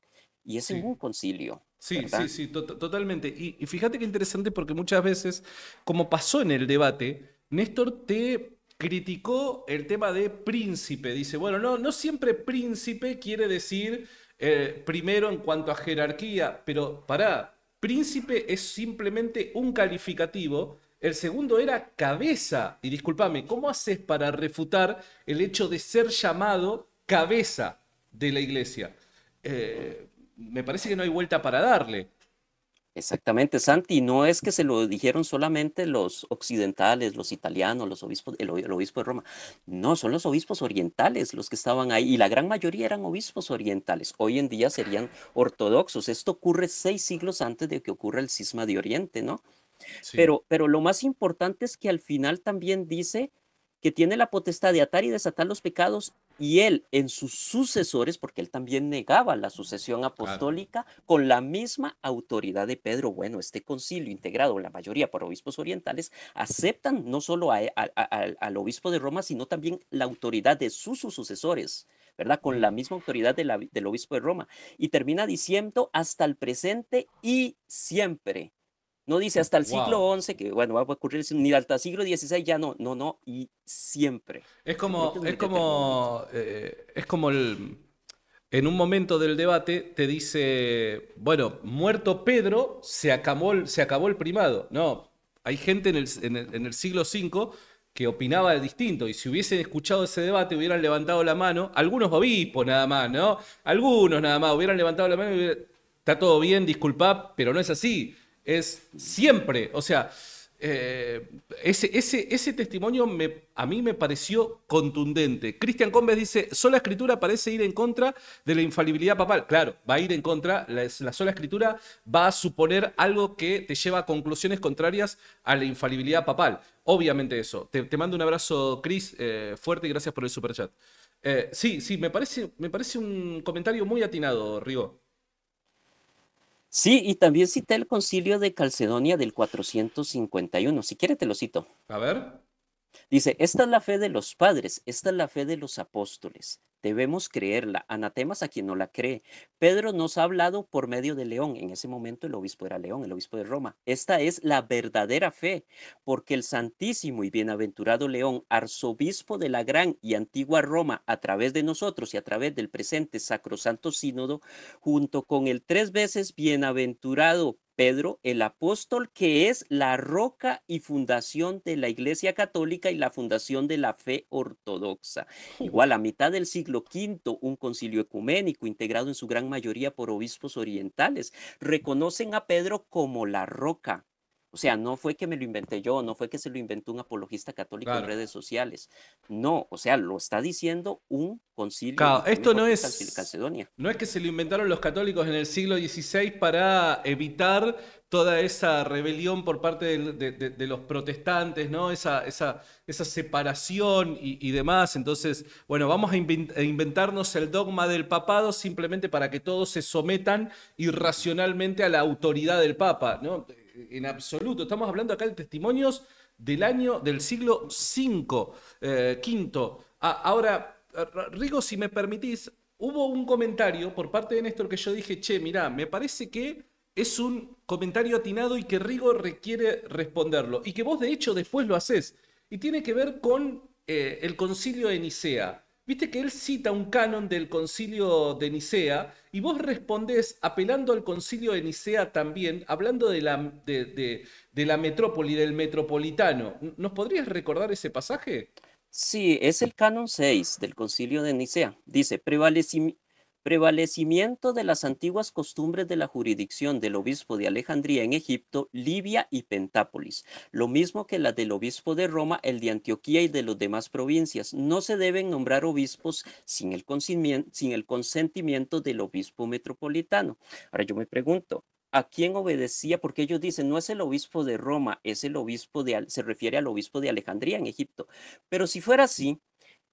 Y es en un concilio. Sí, sí, sí, totalmente. Y, fíjate qué interesante porque muchas veces, como pasó en el debate, Néstor te criticó el tema de príncipe. Dice, bueno, no, no siempre príncipe quiere decir eh, primero en cuanto a jerarquía, pero pará, príncipe es simplemente un calificativo. El segundo era cabeza. Y discúlpame, ¿cómo haces para refutar el hecho de ser llamado cabeza de la iglesia? Eh, me parece que no hay vuelta para darle. Exactamente, Santi, no es que se lo dijeron solamente los occidentales, los italianos, los obispos, el, obispo de Roma. No, son los obispos orientales los que estaban ahí y la gran mayoría eran obispos orientales. Hoy en día serían ortodoxos. Esto ocurre seis siglos antes de que ocurra el cisma de Oriente, ¿no? Pero, pero lo más importante es que al final también dice que tiene la potestad de atar y desatar los pecados, y él en sus sucesores, porque él también negaba la sucesión apostólica, con la misma autoridad de Pedro. Bueno, este concilio integrado, la mayoría por obispos orientales, aceptan no solo al obispo de Roma, sino también la autoridad de sus, sucesores. ¿verdad? Con la misma autoridad del obispo de Roma. Y termina diciendo hasta el presente y siempre no dice hasta el siglo XI, que bueno, va a ocurrir, ni hasta el siglo XVI ya no, no, no, y siempre. Es como, es, como, eh, es como el, en un momento del debate te dice, bueno, muerto Pedro, se acabó el, se acabó el primado. No, hay gente en el, siglo V que opinaba distinto. Y si hubiesen escuchado ese debate, hubieran levantado la mano, algunos obispos nada más, ¿no? Algunos nada más, hubieran levantado la mano y hubieran... está todo bien, disculpad, pero no es así es siempre, o sea, eh, ese, testimonio a mí me pareció contundente. Cristian Combes dice, sola escritura parece ir en contra de la infalibilidad papal. Claro, va a ir en contra, la, la, sola escritura va a suponer algo que te lleva a conclusiones contrarias a la infalibilidad papal. Obviamente eso. Te, mando un abrazo, Cris, eh, fuerte y gracias por el superchat. Eh, sí, sí, me parece, me parece un comentario muy atinado, Rigo. Sí, y también cité el concilio de Calcedonia del 451. Si quiere, te lo cito. A ver. Dice, esta es la fe de los padres, esta es la fe de los apóstoles, Debemos creerla. Anatemas a quien no la cree. Pedro nos ha hablado por medio de León. En ese momento el obispo era León, el obispo de Roma. Esta es la verdadera fe, porque el santísimo y bienaventurado León, arzobispo de la gran y antigua Roma, a través de nosotros y a través del presente sacrosanto sínodo, junto con el tres veces bienaventurado Pedro el apóstol, que es la roca y fundación de la Iglesia Católica y la fundación de la fe ortodoxa. [laughs] Igual a mitad del siglo V, un concilio ecuménico integrado en su gran mayoría por obispos orientales reconocen a Pedro como la roca o sea, no fue que me lo inventé yo, no fue que se lo inventó un apologista católico en redes sociales. No, o sea, lo está diciendo un concilio. esto no es, Calcedonia. no es que se lo inventaron los católicos en el siglo XVI para evitar toda esa rebelión por parte de, los protestantes, ¿no? Esa, esa, separación y, y, demás. Entonces, bueno, vamos a, inventarnos el dogma del papado simplemente para que todos se sometan irracionalmente a la autoridad del papa, ¿no? en absoluto. Estamos hablando acá de testimonios del año, del siglo V, eh, ah, ahora, Rigo, si me permitís, hubo un comentario por parte de Néstor que yo dije, che, mirá, me parece que es un comentario atinado y que Rigo requiere responderlo. Y que vos, de hecho, después lo haces. Y tiene que ver con eh, el concilio de Nicea. Viste que él cita un canon del concilio de Nicea y vos respondés apelando al concilio de Nicea también, hablando de la, de, la metrópoli, del metropolitano. ¿Nos podrías recordar ese pasaje? Sí, es el canon 6 del concilio de Nicea. Dice, prevalecimiento prevalecimiento de las antiguas costumbres de la jurisdicción del obispo de Alejandría en Egipto, Libia y Pentápolis, lo mismo que la del obispo de Roma, el de Antioquía y de las demás provincias. No se deben nombrar obispos sin el, sin el consentimiento del obispo metropolitano. Ahora yo me pregunto, a quién obedecía, porque ellos dicen, no es el obispo de Roma, es el obispo de, se refiere al obispo de Alejandría en Egipto. Pero si fuera así,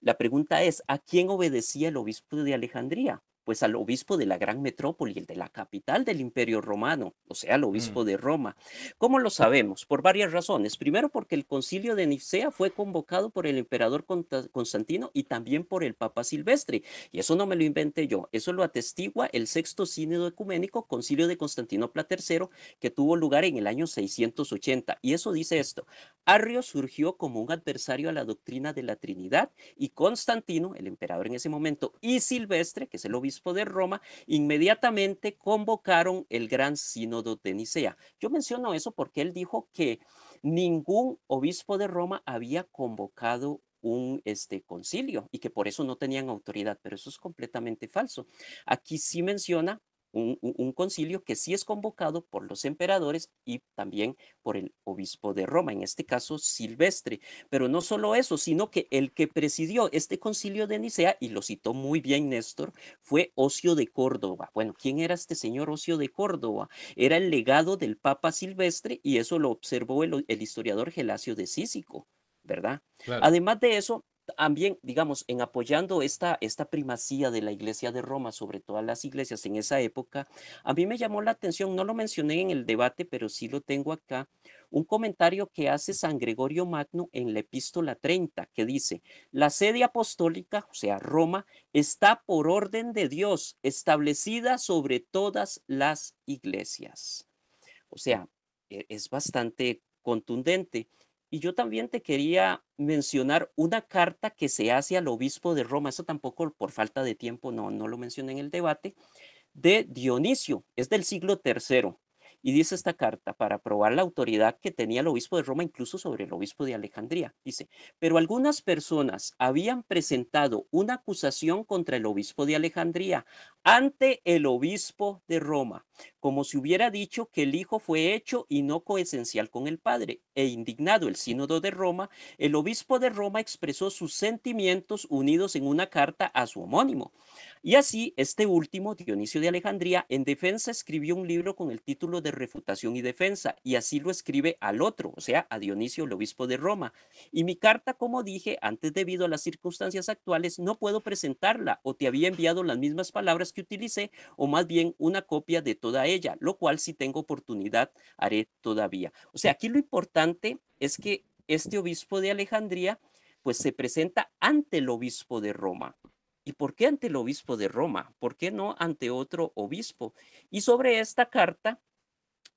la pregunta es, ¿a quién obedecía el obispo de Alejandría? pues al obispo de la gran metrópoli, el de la capital del imperio romano, o sea, el mm. obispo de Roma. ¿Cómo lo sabemos? Por varias razones. Primero, porque el concilio de Nicea fue convocado por el emperador Constantino y también por el Papa Silvestre. Y eso no me lo inventé yo, eso lo atestigua el sexto sínodo ecuménico, concilio de Constantinopla III, que tuvo lugar en el año 680. Y eso dice esto, Arrio surgió como un adversario a la doctrina de la Trinidad y Constantino, el emperador en ese momento, y Silvestre, que es el obispo, obispo de Roma, inmediatamente convocaron el gran sínodo de Nicea. Yo menciono eso porque él dijo que ningún obispo de Roma había convocado un este, concilio y que por eso no tenían autoridad, pero eso es completamente falso. Aquí sí menciona un, concilio que sí es convocado por los emperadores y también por el obispo de Roma, en este caso Silvestre. Pero no solo eso, sino que el que presidió este concilio de Nicea, y lo citó muy bien Néstor, fue Ocio de Córdoba. Bueno, ¿quién era este señor Ocio de Córdoba? Era el legado del Papa Silvestre y eso lo observó el, historiador Gelasio de Cícico. ¿Verdad? Además de eso, también, digamos, en apoyando esta, esta primacía de la Iglesia de Roma sobre todas las iglesias en esa época, a mí me llamó la atención, no lo mencioné en el debate, pero sí lo tengo acá, un comentario que hace San Gregorio Magno en la epístola 30, que dice, la sede apostólica, o sea, Roma, está por orden de Dios establecida sobre todas las iglesias. O sea, e, es bastante contundente. Y yo también te quería mencionar una carta que se hace al obispo de Roma, eso tampoco por falta de tiempo no, no lo mencioné en el debate, de Dionisio, es del siglo III. Y dice esta carta, para probar la autoridad que tenía el obispo de Roma incluso sobre el obispo de Alejandría, dice, pero algunas personas habían presentado una acusación contra el obispo de Alejandría ante el obispo de Roma, como si hubiera dicho que el hijo fue hecho y no coesencial con el padre. E indignado el sínodo de Roma, el obispo de Roma expresó sus sentimientos unidos en una carta a su homónimo y así, este último, Dionisio de Alejandría, en defensa escribió un libro con el título de Refutación y Defensa, y así lo escribe al otro, o sea, a Dionisio, el obispo de Roma. Y mi carta, como dije antes, debido a las circunstancias actuales, no puedo presentarla, o te había enviado las mismas palabras que utilicé, o más bien una copia de toda ella, lo cual si tengo oportunidad haré todavía. O sea, aquí lo importante es que este obispo de Alejandría, pues se presenta ante el obispo de Roma. ¿Y por qué ante el obispo de Roma? ¿Por qué no ante otro obispo? Y sobre esta carta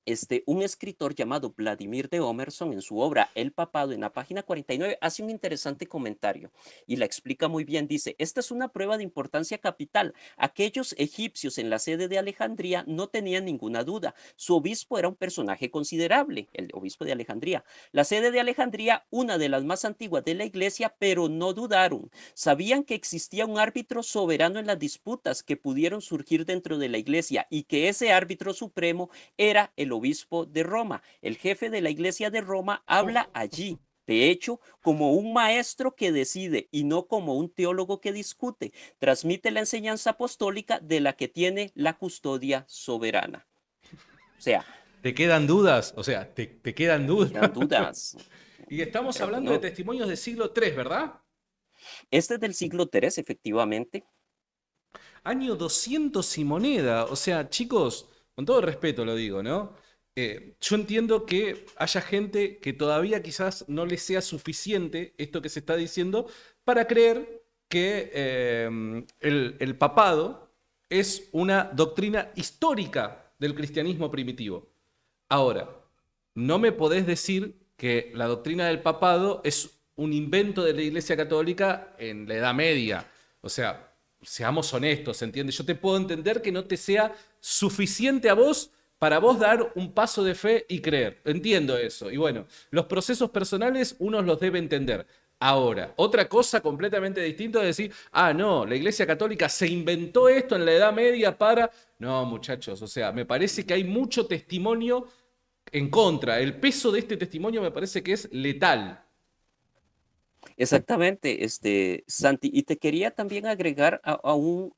este, un escritor llamado Vladimir de Omerson en su obra El Papado en la página 49 hace un interesante comentario y la explica muy bien. Dice, esta es una prueba de importancia capital. Aquellos egipcios en la sede de Alejandría no tenían ninguna duda. Su obispo era un personaje considerable, el obispo de Alejandría. La sede de Alejandría, una de las más antiguas de la iglesia, pero no dudaron. Sabían que existía un árbitro soberano en las disputas que pudieron surgir dentro de la iglesia y que ese árbitro supremo era el obispo de Roma. El jefe de la iglesia de Roma oh. habla allí, de hecho, como un maestro que decide y no como un teólogo que discute. Transmite la enseñanza apostólica de la que tiene la custodia soberana. O sea... Te quedan dudas, o sea, te, quedan dudas. dudas. [laughs] y estamos hablando de testimonios del siglo III, ¿verdad? Este es del siglo III, efectivamente. Año 200 y moneda. O sea, chicos, con todo respeto lo digo, ¿no? Eh, yo entiendo que haya gente que todavía quizás no le sea suficiente esto que se está diciendo para creer que eh, el, el papado es una doctrina histórica del cristianismo primitivo. Ahora, no me podés decir que la doctrina del papado es un invento de la Iglesia Católica en la Edad Media. O sea, seamos honestos, ¿entiendes? Yo te puedo entender que no te sea suficiente a vos para vos dar un paso de fe y creer. Entiendo eso. Y bueno, los procesos personales uno los debe entender. Ahora, otra cosa completamente distinta es decir, ah, no, la Iglesia Católica se inventó esto en la Edad Media para... No, muchachos, o sea, me parece que hay mucho testimonio en contra. El peso de este testimonio me parece que es letal. Exactamente, este, Santi. Y te quería también agregar a, un,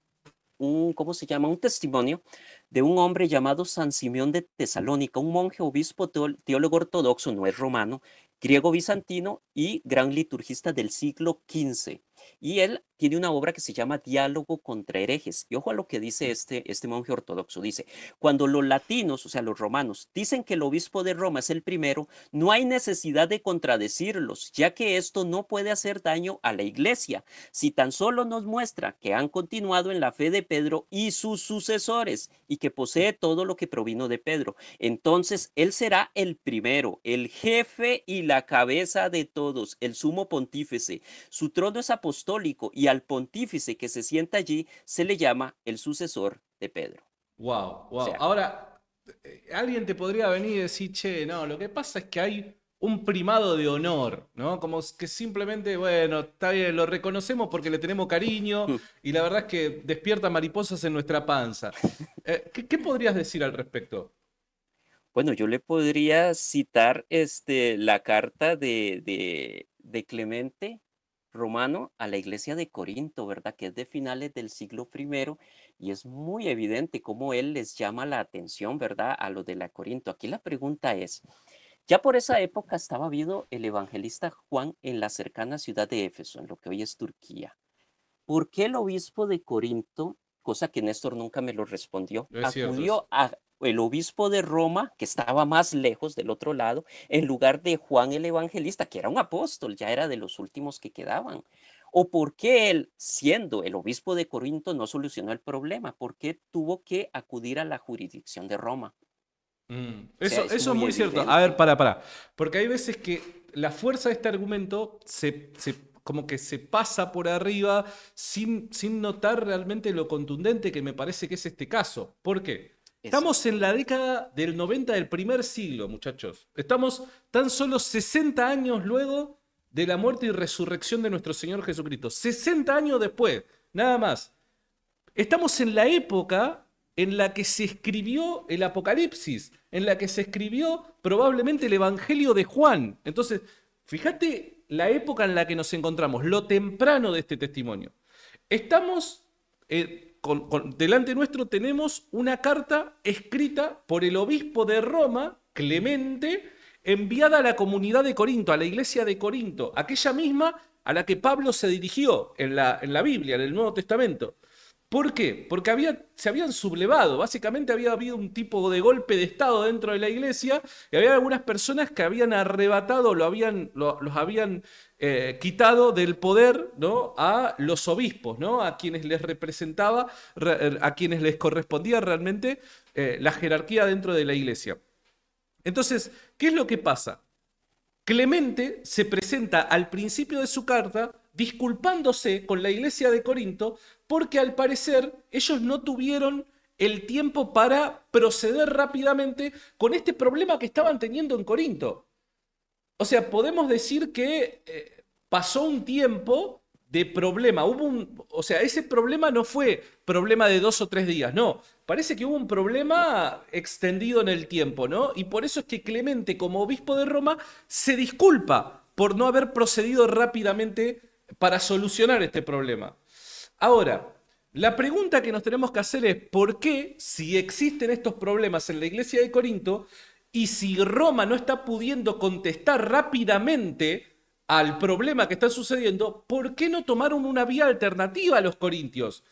un, ¿cómo se llama? Un testimonio de un hombre llamado San Simeón de Tesalónica, un monje obispo teólogo ortodoxo, no es romano, griego bizantino y gran liturgista del siglo XV. Y él tiene una obra que se llama Diálogo contra herejes. Y ojo a lo que dice este, este monje ortodoxo. Dice, cuando los latinos, o sea, los romanos, dicen que el obispo de Roma es el primero, no hay necesidad de contradecirlos, ya que esto no puede hacer daño a la iglesia, si tan solo nos muestra que han continuado en la fe de Pedro y sus sucesores y que posee todo lo que provino de Pedro. Entonces, él será el primero, el jefe y la cabeza de todos, el sumo pontífice. Su trono es apostólico y al pontífice que se sienta allí se le llama el sucesor de Pedro. Wow, wow. Ahora, eh, alguien te podría venir y decir, che, no, lo que pasa es que hay un primado de honor, ¿no? Como que simplemente, bueno, está bien, lo reconocemos porque le tenemos cariño [laughs] y la verdad es que despierta mariposas en nuestra panza. Eh, ¿qué, podrías decir al respecto? Bueno, yo le podría citar este, la carta de, de Clemente romano a la iglesia de Corinto, ¿verdad? Que es de finales del siglo I y es muy evidente cómo él les llama la atención, ¿verdad? A lo de la Corinto. Aquí la pregunta es, ya por esa época estaba habido el evangelista Juan en la cercana ciudad de Éfeso, en lo que hoy es Turquía. ¿Por qué el obispo de Corinto cosa que Néstor nunca me lo respondió. Acudió al el obispo de Roma, que estaba más lejos del otro lado, en lugar de Juan el Evangelista, que era un apóstol, ya era de los últimos que quedaban. ¿O por qué él, siendo el obispo de Corinto, no solucionó el problema? ¿Por qué tuvo que acudir a la jurisdicción de Roma? Mm, eso, es, muy cierto. A ver, para, para. Porque hay veces que la fuerza de este argumento se, se como que se pasa por arriba sin, notar realmente lo contundente que me parece que es este caso. ¿Por qué? Estamos en la década del 90 del primer siglo, muchachos. Estamos tan solo 60 años luego de la muerte y resurrección de nuestro Señor Jesucristo. 60 años después, nada más. Estamos en la época en la que se escribió el Apocalipsis, en la que se escribió probablemente el Evangelio de Juan. Entonces, fíjate la época en la que nos encontramos, lo temprano de este testimonio. Estamos, eh, delante nuestro tenemos una carta escrita por el obispo de Roma, Clemente, enviada a la comunidad de Corinto, a la iglesia de Corinto, aquella misma a la que Pablo se dirigió en la, en la Biblia, en el Nuevo Testamento. ¿Por qué? Porque había, se habían sublevado. Básicamente había habido un tipo de golpe de Estado dentro de la iglesia y había algunas personas que habían arrebatado, lo habían, los habían eh, quitado del poder ¿no? a los obispos, ¿no? a quienes les representaba, eh, a quienes les correspondía realmente eh, la jerarquía dentro de la iglesia. Entonces, ¿qué es lo que pasa? Clemente se presenta al principio de su carta disculpándose con la iglesia de Corinto porque al parecer ellos no tuvieron el tiempo para proceder rápidamente con este problema que estaban teniendo en Corinto. O sea, podemos decir que eh, pasó un tiempo de problema. Hubo un, o sea, ese problema no fue problema de dos o tres días, no. Parece que hubo un problema extendido en el tiempo, ¿no? Y por eso es que Clemente, como obispo de Roma, se disculpa por no haber procedido rápidamente para solucionar este problema. Ahora, la pregunta que nos tenemos que hacer es, ¿por qué si existen estos problemas en la iglesia de Corinto y si Roma no está pudiendo contestar rápidamente al problema que está sucediendo, ¿por qué no tomaron una vía alternativa a los corintios?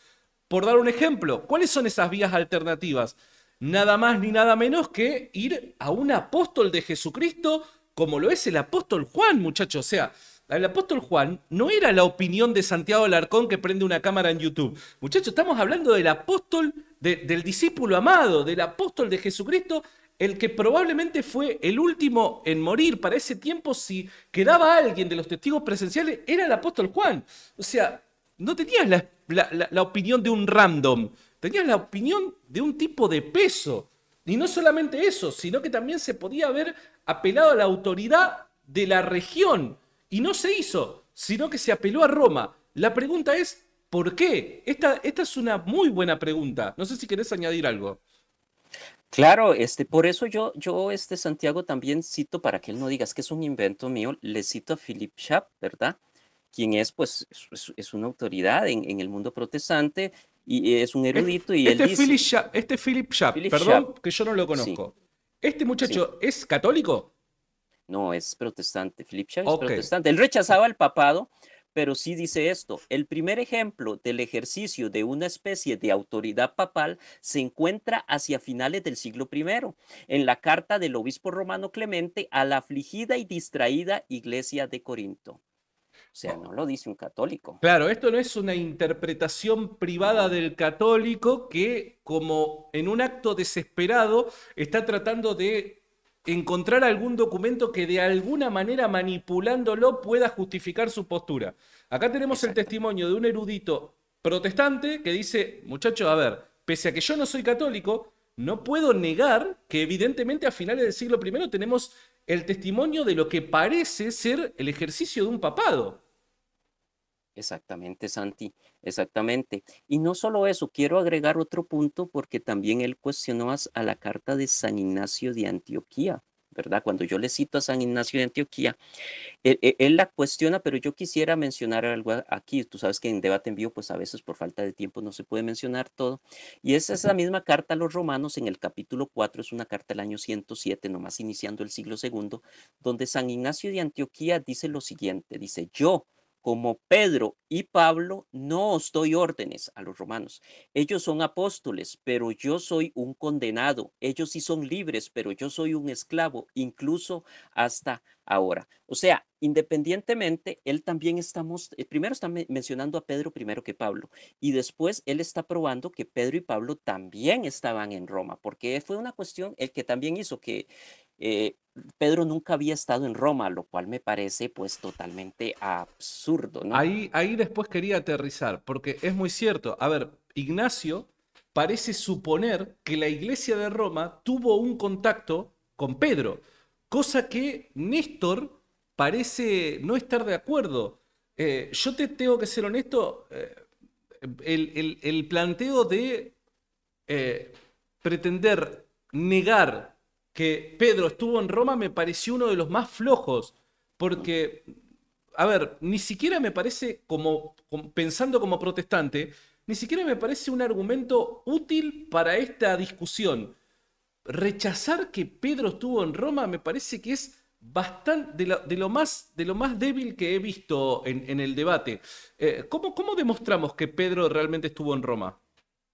Por dar un ejemplo, ¿cuáles son esas vías alternativas? Nada más ni nada menos que ir a un apóstol de Jesucristo como lo es el apóstol Juan, muchachos. O sea, el apóstol Juan no era la opinión de Santiago Alarcón que prende una cámara en YouTube. Muchachos, estamos hablando del apóstol, del discípulo amado, del apóstol de Jesucristo, el que probablemente fue el último en morir para ese tiempo si quedaba alguien de los testigos presenciales, era el apóstol Juan. O sea, no tenías la opinión de un random, tenías la opinión de un tipo de peso. Y no solamente eso, sino que también se podía haber apelado a la autoridad de la región y no se hizo, sino que se apeló a Roma. La pregunta es, ¿por qué? Esta, esta es una muy buena pregunta. No sé si querés añadir algo. Claro, este, por eso yo, yo, este Santiago también cito, para que él no digas que es un invento mío, le cito a Philip Schaap, ¿verdad? Quien es, pues, es, una autoridad en, el mundo protestante y es un este, erudito. Este, y él este dice, Philip Schaap, este Philip perdón, que yo no lo conozco. ¿Este muchacho es católico? No, es protestante. Philip es protestante. Él rechazaba el papado, pero sí dice esto. El primer ejemplo del ejercicio de una especie de autoridad papal se encuentra hacia finales del siglo I, en la carta del obispo romano Clemente a la afligida y distraída iglesia de Corinto. O sea, no lo dice un católico. Claro, esto no es una interpretación privada del católico que, como en un acto desesperado, está tratando de encontrar algún documento que de alguna manera manipulándolo pueda justificar su postura. Acá tenemos el testimonio de un erudito protestante que dice, muchachos, a ver, pese a que yo no soy católico, no puedo negar que evidentemente a finales del siglo I tenemos el testimonio de lo que parece ser el ejercicio de un papado. Exactamente, Santi, exactamente. Y no solo eso, quiero agregar otro punto porque también él cuestionó a la carta de San Ignacio de Antioquía, ¿verdad? Cuando yo le cito a San Ignacio de Antioquía, e, e, él, la cuestiona, pero yo quisiera mencionar algo aquí. Tú sabes que en debate en vivo, pues a veces por falta de tiempo no se puede mencionar todo. Y es esa misma carta a los romanos en el capítulo 4, es una carta del año 107, nomás iniciando el siglo segundo, donde San Ignacio de Antioquía dice lo siguiente, dice, yo como Pedro y Pablo, no os doy órdenes a los romanos. Ellos son apóstoles, pero yo soy un condenado. Ellos sí son libres, pero yo soy un esclavo, incluso hasta ahora. O sea, independientemente, él también estamos, eh, primero está mencionando a Pedro primero que Pablo, y después él está probando que Pedro y Pablo también estaban en Roma, porque fue una cuestión el que también hizo que eh, Pedro nunca había estado en Roma, lo cual me parece pues totalmente absurdo. Ahí, ahí después quería aterrizar, porque es muy cierto. A ver, Ignacio parece suponer que la iglesia de Roma tuvo un contacto con Pedro, cosa que Néstor parece no estar de acuerdo. Eh, yo te tengo que ser honesto, eh, el, planteo de pretender negar que Pedro estuvo en Roma me pareció uno de los más flojos, porque, a ver, ni siquiera me parece como, pensando como protestante, ni siquiera me parece un argumento útil para esta discusión. Rechazar que Pedro estuvo en Roma me parece que es bastante de, lo, más, de lo más débil que he visto en, el debate. Eh, ¿Cómo demostramos que Pedro realmente estuvo en Roma?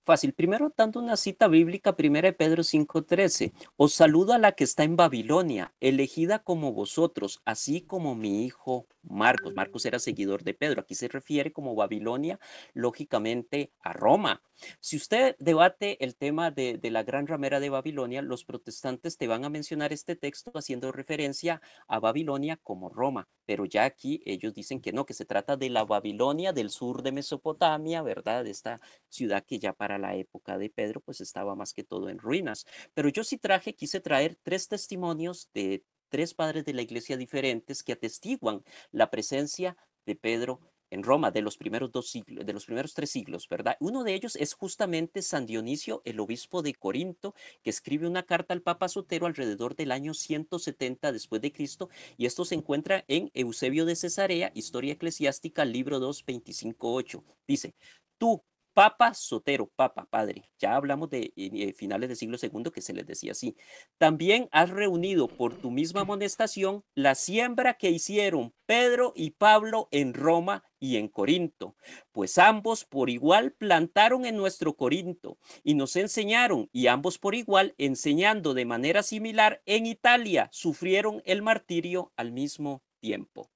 Fácil. Primero, tanto una cita bíblica, primera de Pedro 5:13. Os saludo a la que está en Babilonia, elegida como vosotros, así como mi hijo Marcos. Marcos era seguidor de Pedro. Aquí se refiere como Babilonia, lógicamente, a Roma. Si usted debate el tema de, de la gran ramera de Babilonia, los protestantes te van a mencionar este texto haciendo referencia a Babilonia como Roma. Pero ya aquí ellos dicen que no, que se trata de la Babilonia del sur de Mesopotamia, ¿verdad? De esta ciudad que ya para la época de Pedro, pues estaba más que todo en ruinas. Pero yo sí traje, quise traer tres testimonios de tres padres de la iglesia diferentes que atestiguan la presencia de Pedro en Roma de los primeros dos siglos, de los primeros tres siglos, ¿verdad? Uno de ellos es justamente San Dionisio, el obispo de Corinto, que escribe una carta al Papa Sotero alrededor del año 170 después de Cristo, y esto se encuentra en Eusebio de Cesarea, Historia Eclesiástica, libro 2, 25, 8. Dice, tú, Papa Sotero, Papa Padre. Ya hablamos de eh, eh, finales del siglo II que se les decía así. También has reunido por tu misma amonestación la siembra que hicieron Pedro y Pablo en Roma y en Corinto, pues ambos por igual plantaron en nuestro Corinto y nos enseñaron, y ambos por igual, enseñando de manera similar en Italia, sufrieron el martirio al mismo tiempo.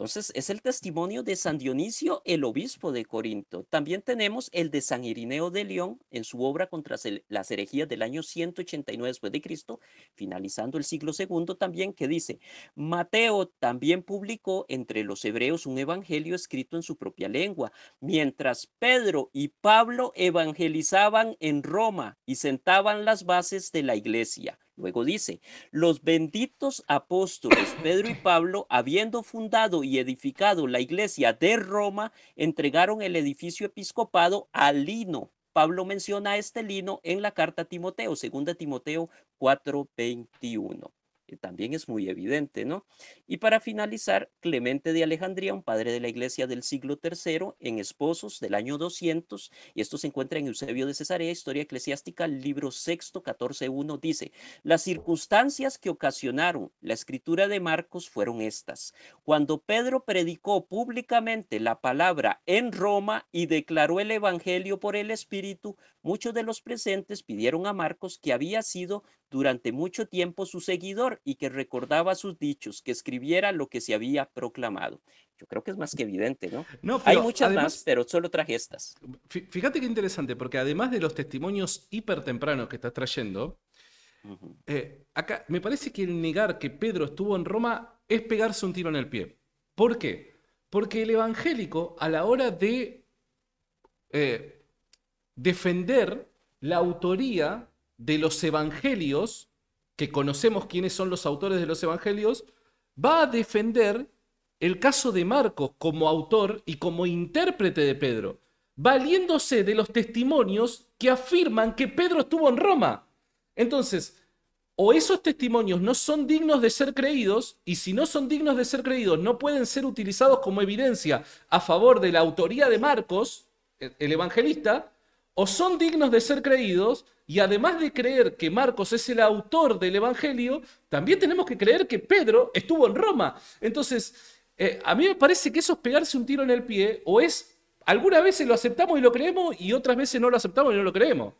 Entonces, es el testimonio de San Dionisio, el obispo de Corinto. También tenemos el de San Irineo de León en su obra contra las herejías del año 189 después de Cristo, finalizando el siglo II también, que dice, Mateo también publicó entre los hebreos un evangelio escrito en su propia lengua, mientras Pedro y Pablo evangelizaban en Roma y sentaban las bases de la iglesia. Luego dice, los benditos apóstoles Pedro y Pablo, habiendo fundado y edificado la iglesia de Roma, entregaron el edificio episcopado a Lino. Pablo menciona este Lino en la carta a Timoteo, segunda Timoteo 4:21. Eh, también es muy evidente, ¿no? Y para finalizar, Clemente de Alejandría, un padre de la iglesia del siglo III, en Esposos del año 200, y esto se encuentra en Eusebio de Cesarea, Historia Eclesiástica, libro sexto, 14.1, dice, las circunstancias que ocasionaron la escritura de Marcos fueron estas. Cuando Pedro predicó públicamente la palabra en Roma y declaró el Evangelio por el Espíritu, muchos de los presentes pidieron a Marcos, que había sido durante mucho tiempo su seguidor y que recordaba sus dichos, que escribiera lo que se había proclamado. Yo creo que es más que evidente, ¿no? Hay muchas más, pero solo traje estas. Fíjate qué interesante, porque además de los testimonios hipertempranos que estás trayendo, eh, acá me parece que el negar que Pedro estuvo en Roma es pegarse un tiro en el pie. ¿Por qué? Porque el evangélico, a la hora de eh, defender la autoría de los evangelios, que conocemos quiénes son los autores de los evangelios, va a defender el caso de Marcos como autor y como intérprete de Pedro, valiéndose de los testimonios que afirman que Pedro estuvo en Roma. Entonces, o esos testimonios no son dignos de ser creídos, y si no son dignos de ser creídos, no pueden ser utilizados como evidencia a favor de la autoría de Marcos, el evangelista, o son dignos de ser creídos y además de creer que Marcos es el autor del Evangelio, también tenemos que creer que Pedro estuvo en Roma. Entonces, eh, a mí me parece que eso es pegarse un tiro en el pie o es, algunas veces lo aceptamos y lo creemos y otras veces no lo aceptamos y no lo creemos.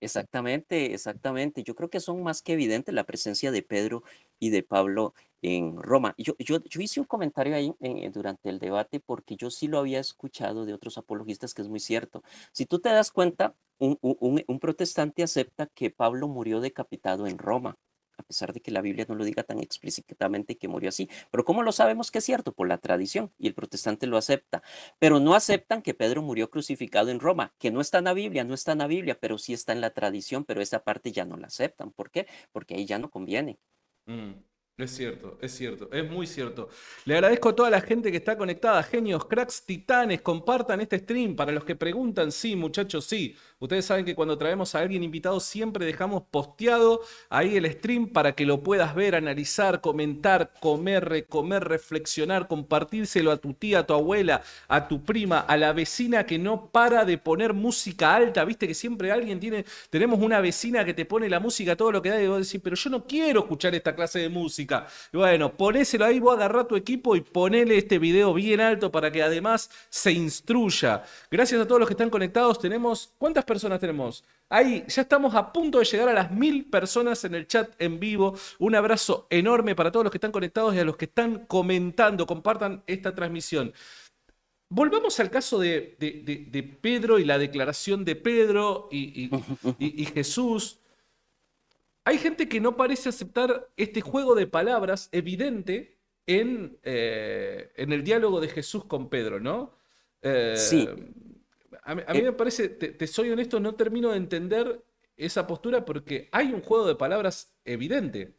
Exactamente, exactamente. Yo creo que son más que evidentes la presencia de Pedro y de Pablo en Roma. Yo, hice un comentario ahí eh, durante el debate porque yo sí lo había escuchado de otros apologistas, que es muy cierto. Si tú te das cuenta, un, protestante acepta que Pablo murió decapitado en Roma a pesar de que la Biblia no lo diga tan explícitamente que murió así. Pero ¿cómo lo sabemos que es cierto? Por la tradición, y el protestante lo acepta. Pero no aceptan que Pedro murió crucificado en Roma, que no está en la Biblia, no está en la Biblia, pero sí está en la tradición, pero esa parte ya no la aceptan. ¿Por qué? Porque ahí ya no conviene. Mm. Es cierto, es cierto, es muy cierto. Le agradezco a toda la gente que está conectada, genios, cracks, titanes, compartan este stream. Para los que preguntan, sí, muchachos, sí. Ustedes saben que cuando traemos a alguien invitado siempre dejamos posteado ahí el stream para que lo puedas ver, analizar, comentar, comer, recomer, reflexionar, compartírselo a tu tía, a tu abuela, a tu prima, a la vecina que no para de poner música alta. Viste que siempre alguien tiene, tenemos una vecina que te pone la música, todo lo que da y vos decís, pero yo no quiero escuchar esta clase de música bueno, ponéselo ahí, vos agarrá tu equipo y ponele este video bien alto para que además se instruya. Gracias a todos los que están conectados. Tenemos, ¿cuántas personas tenemos? Ahí ya estamos a punto de llegar a las mil personas en el chat en vivo. Un abrazo enorme para todos los que están conectados y a los que están comentando. Compartan esta transmisión. Volvamos al caso de, Pedro y la declaración de Pedro y Jesús. Hay gente que no parece aceptar este juego de palabras evidente en, eh, el diálogo de Jesús con Pedro, ¿no? Eh, sí. A, mí eh. me parece, te, soy honesto, no termino de entender esa postura porque hay un juego de palabras evidente.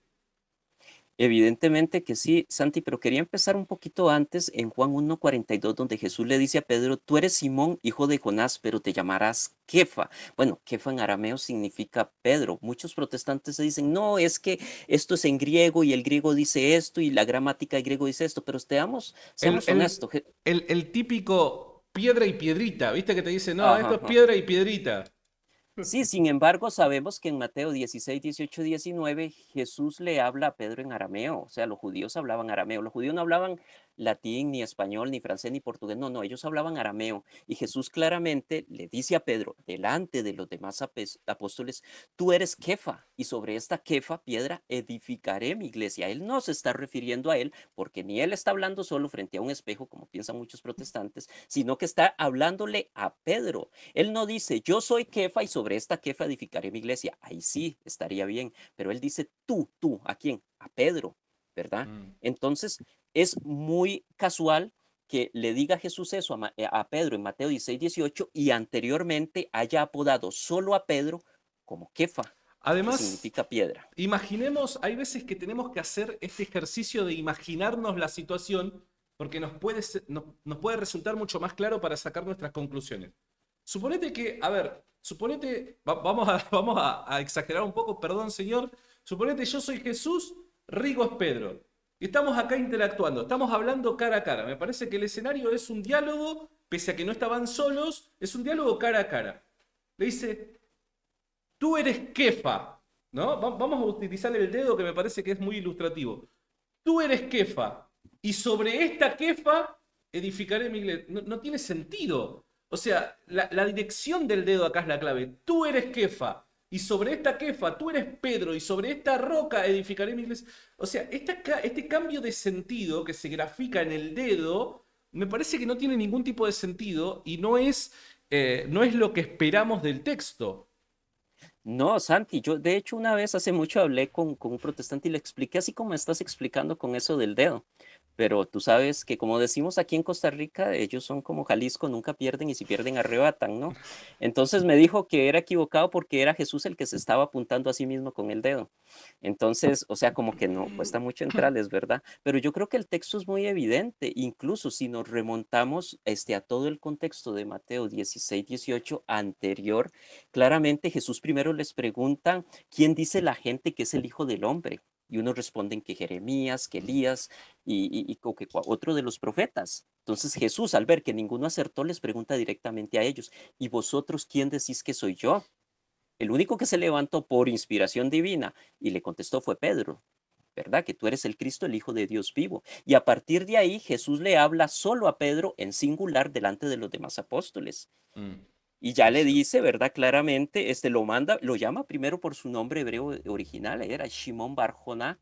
Evidentemente que sí, Santi, pero quería empezar un poquito antes en Juan 1.42, donde Jesús le dice a Pedro, tú eres Simón, hijo de Jonás, pero te llamarás Kefa. Bueno, Kefa en arameo significa Pedro. Muchos protestantes se dicen, no, es que esto es en griego y el griego dice esto y la gramática de griego dice esto, pero esteamos, seamos honestos. El, típico piedra y piedrita, ¿viste que te dice, no, esto es piedra y piedrita? Sí, sin embargo, sabemos que en Mateo 16, 18, 19, Jesús le habla a Pedro en arameo. O sea, los judíos hablaban arameo. Los judíos no hablaban latín, ni español, ni francés, ni portugués. No, no, ellos hablaban arameo. Y Jesús claramente le dice a Pedro, delante de los demás apóstoles, tú eres kefa y sobre esta kefa piedra edificaré mi iglesia. Él no se está refiriendo a él porque ni él está hablando solo frente a un espejo, como piensan muchos protestantes, sino que está hablándole a Pedro. Él no dice, yo soy kefa y sobre esta kefa edificaré mi iglesia. Ahí sí estaría bien, pero él dice, tú, tú, ¿a quién? A Pedro, ¿verdad? Mm. Entonces, es muy casual que le diga Jesús eso a, eh, Pedro en Mateo 16, 18 y anteriormente haya apodado solo a Pedro como Kefa. Además, que significa piedra. Imaginemos, hay veces que tenemos que hacer este ejercicio de imaginarnos la situación porque nos puede, resultar mucho más claro para sacar nuestras conclusiones. Suponete que, a ver, suponete, [laughs] vamos, a, a exagerar un poco, perdón señor, suponete yo soy Jesús, Rigo es Pedro. Estamos acá interactuando, estamos hablando cara a cara. Me parece que el escenario es un diálogo, pese a que no estaban solos, es un diálogo cara a cara. Le dice, tú eres kefa, ¿no? Vamos a utilizar el dedo que me parece que es muy ilustrativo. Tú eres kefa, y sobre esta kefa edificaré mi iglesia. No, tiene sentido. O sea, la, la dirección del dedo acá es la clave. Tú eres kefa y sobre esta quefa tú eres Pedro, y sobre esta roca edificaré mi iglesia. O sea, este cambio de sentido que se grafica en el dedo, me parece que no tiene ningún tipo de sentido y no es, eh, no es lo que esperamos del texto. No, Santi, yo de hecho una vez hace mucho hablé con, con un protestante y le expliqué así como me estás explicando con eso del dedo pero tú sabes que como decimos aquí en Costa Rica, ellos son como Jalisco, nunca pierden y si pierden arrebatan, ¿no? Entonces me dijo que era equivocado porque era Jesús el que se estaba apuntando a sí mismo con el dedo. Entonces, o sea, como que no, cuesta mucho es ¿verdad? Pero yo creo que el texto es muy evidente, incluso si nos remontamos este, a todo el contexto de Mateo 16, 18 anterior, claramente Jesús primero les pregunta, ¿quién dice la gente que es el Hijo del Hombre? y unos responden que Jeremías, que Elías y, otro de los profetas. Entonces Jesús, al ver que ninguno acertó, les pregunta directamente a ellos, ¿y vosotros quién decís que soy yo? El único que se levantó por inspiración divina y le contestó fue Pedro, ¿verdad? Que tú eres el Cristo, el Hijo de Dios vivo. Y a partir de ahí Jesús le habla solo a Pedro en singular delante de los demás apóstoles. Mm y ya le dice, ¿verdad? Claramente, este lo manda, lo llama primero por su nombre hebreo eh, original, eh, era Shimon Barjoná,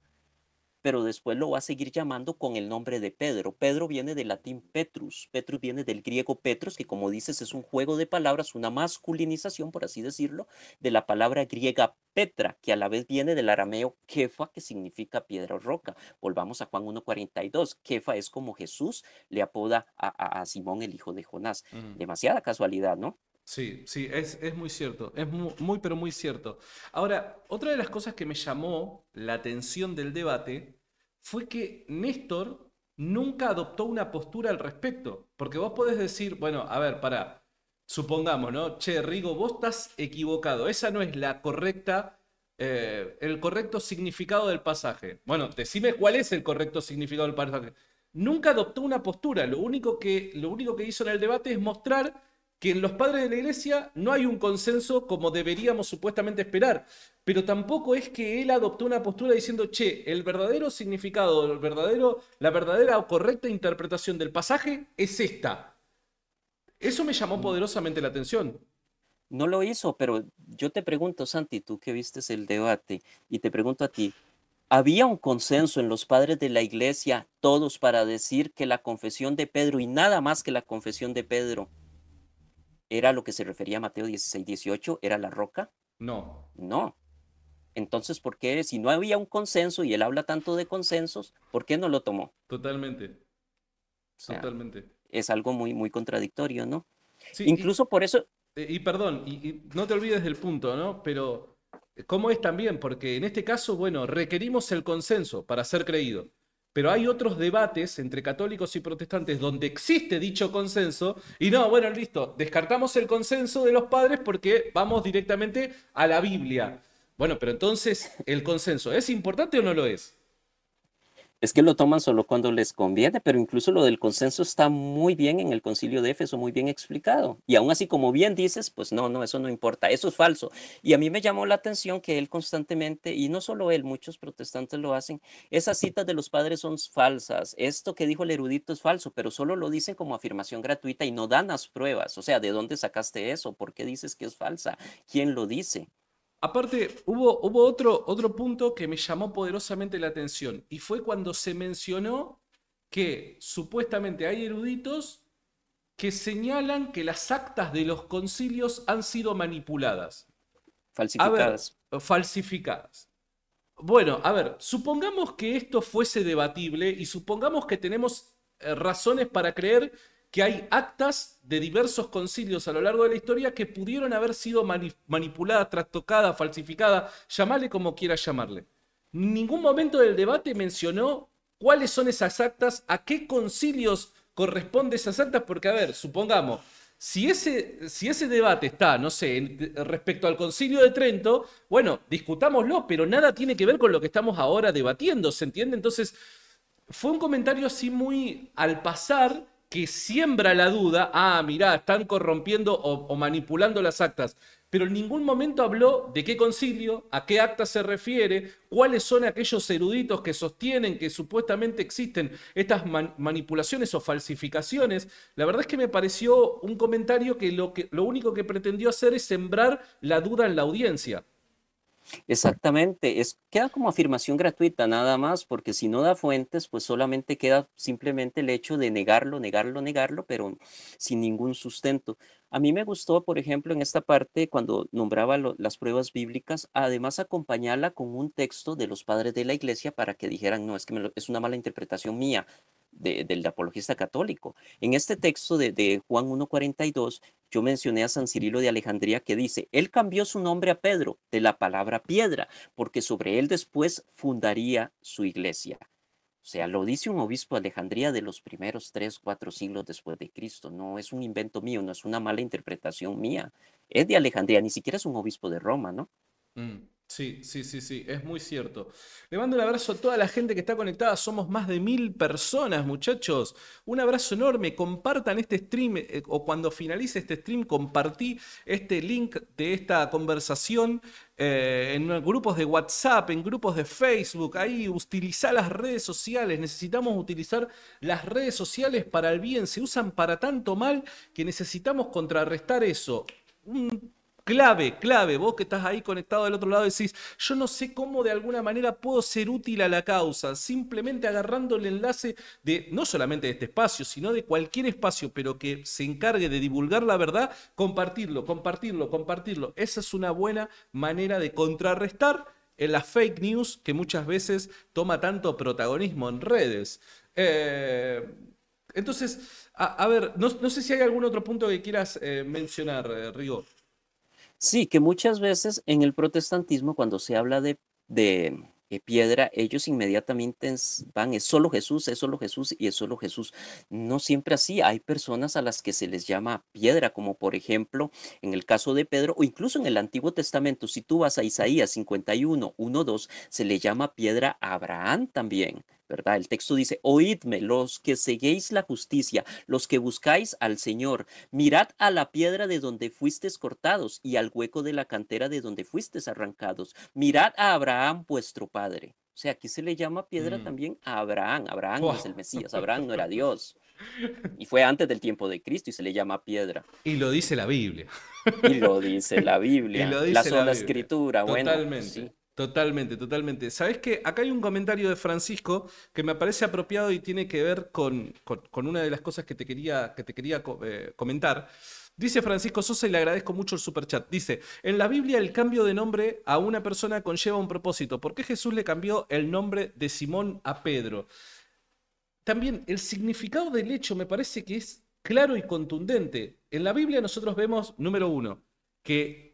pero después lo va a seguir llamando con el nombre de Pedro. Pedro viene del latín Petrus, Petrus viene del griego Petros, que como dices es un juego de palabras, una masculinización, por así decirlo, de la palabra griega Petra, que a la vez viene del arameo Kefa, que significa piedra o roca. Volvamos a Juan 1.42. Kefa es como Jesús le apoda a, Simón el hijo de Jonás. Demasiada casualidad, ¿no? Sí, sí, es, es muy cierto, es muy, pero muy cierto. Ahora, otra de las cosas que me llamó la atención del debate fue que Néstor nunca adoptó una postura al respecto, porque vos podés decir, bueno, a ver, para, supongamos, ¿no? Che, Rigo, vos estás equivocado, esa no es la correcta, eh, el correcto significado del pasaje. Bueno, decime cuál es el correcto significado del pasaje. Nunca adoptó una postura, lo único que, lo único que hizo en el debate es mostrar que en los padres de la iglesia no hay un consenso como deberíamos supuestamente esperar, pero tampoco es que él adoptó una postura diciendo, che, el verdadero significado, el verdadero, la verdadera o correcta interpretación del pasaje es esta. Eso me llamó mm. poderosamente la atención. No lo hizo, pero yo te pregunto, Santi, tú que viste el debate, y te pregunto a ti, había un consenso en los padres de la iglesia, todos, para decir que la confesión de Pedro y nada más que la confesión de Pedro ¿Era lo que se refería a Mateo 16, 18? ¿Era la roca? No. No. Entonces, ¿por qué si no había un consenso y él habla tanto de consensos, ¿por qué no lo tomó? Totalmente. Totalmente. Es algo muy, muy contradictorio, ¿no? Incluso por eso... Eh, y perdón, y no te olvides del punto, ¿no? Pero, eh, ¿cómo es también? Porque en este caso, bueno, requerimos el consenso para ser creído. Pero hay otros debates entre católicos y protestantes donde existe dicho consenso y no, bueno, listo, descartamos el consenso de los padres porque vamos directamente a la Biblia. Bueno, pero entonces, ¿el consenso es importante o no lo es? Es que lo toman solo cuando les conviene, pero incluso lo del consenso está muy bien en el concilio de Éfeso, muy bien explicado. Y aún así, como bien dices, pues no, no, eso no importa, eso es falso. Y a mí me llamó la atención que él constantemente, y no solo él, muchos protestantes lo hacen, esas citas de los padres son falsas, esto que dijo el erudito es falso, pero solo lo dicen como afirmación gratuita y no dan las pruebas. O sea, ¿de dónde sacaste eso? ¿Por qué dices que es falsa? ¿Quién lo dice? Aparte, hubo, otro, otro punto que me llamó poderosamente la atención y fue cuando se mencionó que supuestamente hay eruditos que señalan que las actas de los concilios han sido manipuladas. Falsificadas. falsificadas. Bueno, a ver, supongamos que esto fuese debatible y supongamos que tenemos eh, razones para creer que hay actas de diversos concilios a lo largo de la historia que pudieron haber sido manipuladas, trastocadas, falsificadas, llamarle como quiera llamarle. Ningún momento del debate mencionó cuáles son esas actas, a qué concilios corresponde esas actas, porque a ver, supongamos, si ese, si ese debate está, no sé, respecto al concilio de Trento, bueno, discutámoslo, pero nada tiene que ver con lo que estamos ahora debatiendo, ¿se entiende? Entonces, fue un comentario así muy al pasar que siembra la duda, ah, mirá, están corrompiendo o, manipulando las actas pero en ningún momento habló de qué concilio, a qué acta se refiere, cuáles son aquellos eruditos que sostienen que supuestamente existen estas manipulaciones o falsificaciones. La verdad es que me pareció un comentario que lo único que pretendió hacer es sembrar la duda en la audiencia. Exactamente, es, queda como afirmación gratuita nada más, porque si no da fuentes, pues solamente queda simplemente el hecho de negarlo, negarlo, negarlo, pero sin ningún sustento. A mí me gustó, por ejemplo, en esta parte, cuando nombraba las pruebas bíblicas, además acompañarla con un texto de los padres de la iglesia para que dijeran, no, es que es una mala interpretación mía, del apologista católico. En este texto de, Juan 1.42, yo mencioné a San Cirilo de Alejandría que dice, él cambió su nombre a Pedro de la palabra piedra, porque sobre él después fundaría su iglesia. O sea, lo dice un obispo de Alejandría de los primeros tres, cuatro siglos después de Cristo. No es un invento mío, no es una mala interpretación mía. Es de Alejandría, ni siquiera es un obispo de Roma, ¿no? Mm. Sí, sí, sí, sí, es muy cierto. Le mando un abrazo a toda la gente que está conectada. Somos más de mil personas, muchachos. Un abrazo enorme. Compartan este stream eh, o cuando finalice este stream, compartí este link de esta conversación eh, en grupos de WhatsApp, en grupos de Facebook. Ahí utilizá las redes sociales. Necesitamos utilizar las redes sociales para el bien. Se usan para tanto mal que necesitamos contrarrestar eso clave, clave. Vos que estás ahí conectado del otro lado decís, yo no sé cómo de alguna manera puedo ser útil a la causa, simplemente agarrando el enlace de no solamente de este espacio, sino de cualquier espacio, pero que se encargue de divulgar la verdad, compartirlo, compartirlo, compartirlo. Esa es una buena manera de contrarrestar en las fake news que muchas veces toma tanto protagonismo en redes. Eh, entonces, a, ver, no, sé si hay algún otro punto que quieras eh, mencionar, Rigor. Eh, Rigo. Sí, que muchas veces en el protestantismo cuando se habla de, de eh, piedra, ellos inmediatamente van, es solo Jesús, es solo Jesús y es solo Jesús. No siempre así, hay personas a las que se les llama piedra, como por ejemplo en el caso de Pedro o incluso en el Antiguo Testamento, si tú vas a Isaías 51, 1, 2, se le llama piedra a Abraham también. ¿verdad? El texto dice, oídme los que seguéis la justicia, los que buscáis al Señor, mirad a la piedra de donde fuisteis cortados y al hueco de la cantera de donde fuisteis arrancados, mirad a Abraham vuestro padre. O sea, aquí se le llama piedra mm. también a Abraham. Abraham es el Mesías, Abraham no era Dios. Y fue antes del tiempo de Cristo y se le llama piedra. Y lo dice la Biblia. Y lo dice la [laughs] Biblia. la sola escritura. Totalmente. Bueno, Totalmente, totalmente. ¿Sabes qué? Acá hay un comentario de Francisco que me parece apropiado y tiene que ver con, una de las cosas que te quería, que te quería eh, comentar. Dice Francisco Sosa y le agradezco mucho el superchat. Dice, en la Biblia el cambio de nombre a una persona conlleva un propósito. ¿Por qué Jesús le cambió el nombre de Simón a Pedro? También el significado del hecho me parece que es claro y contundente. En la Biblia nosotros vemos, número uno, que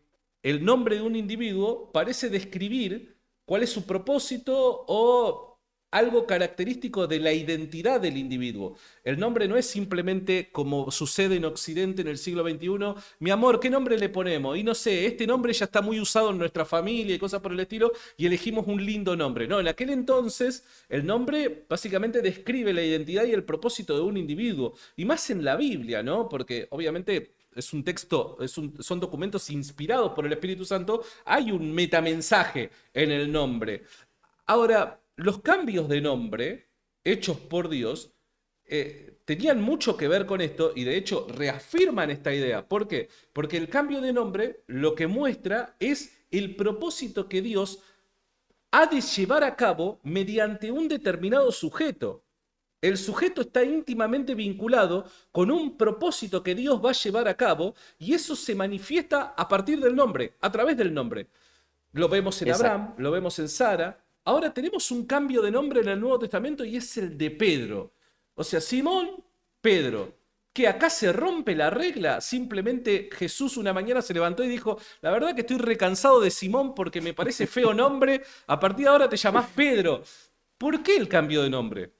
el nombre de un individuo parece describir cuál es su propósito o algo característico de la identidad del individuo. El nombre no es simplemente como sucede en Occidente en el siglo XXI, mi amor, ¿qué nombre le ponemos? Y no sé, este nombre ya está muy usado en nuestra familia y cosas por el estilo, y elegimos un lindo nombre. No, en aquel entonces el nombre básicamente describe la identidad y el propósito de un individuo, y más en la Biblia, ¿no? Porque obviamente es un texto, son documentos inspirados por el Espíritu Santo, hay un metamensaje en el nombre. Ahora, los cambios de nombre hechos por Dios eh, tenían mucho que ver con esto y de hecho reafirman esta idea. ¿Por qué? Porque el cambio de nombre lo que muestra es el propósito que Dios ha de llevar a cabo mediante un determinado sujeto. El sujeto está íntimamente vinculado con un propósito que Dios va a llevar a cabo y eso se manifiesta a partir del nombre, a través del nombre. Lo vemos en Abraham, lo vemos en Sara. Ahora tenemos un cambio de nombre en el Nuevo Testamento y es el de Pedro. O sea, Simón, Pedro. Que acá se rompe la regla. Simplemente Jesús una mañana se levantó y dijo, la verdad que estoy recansado de Simón porque me parece feo nombre. A partir de ahora te llamás Pedro. ¿Por qué el cambio de nombre?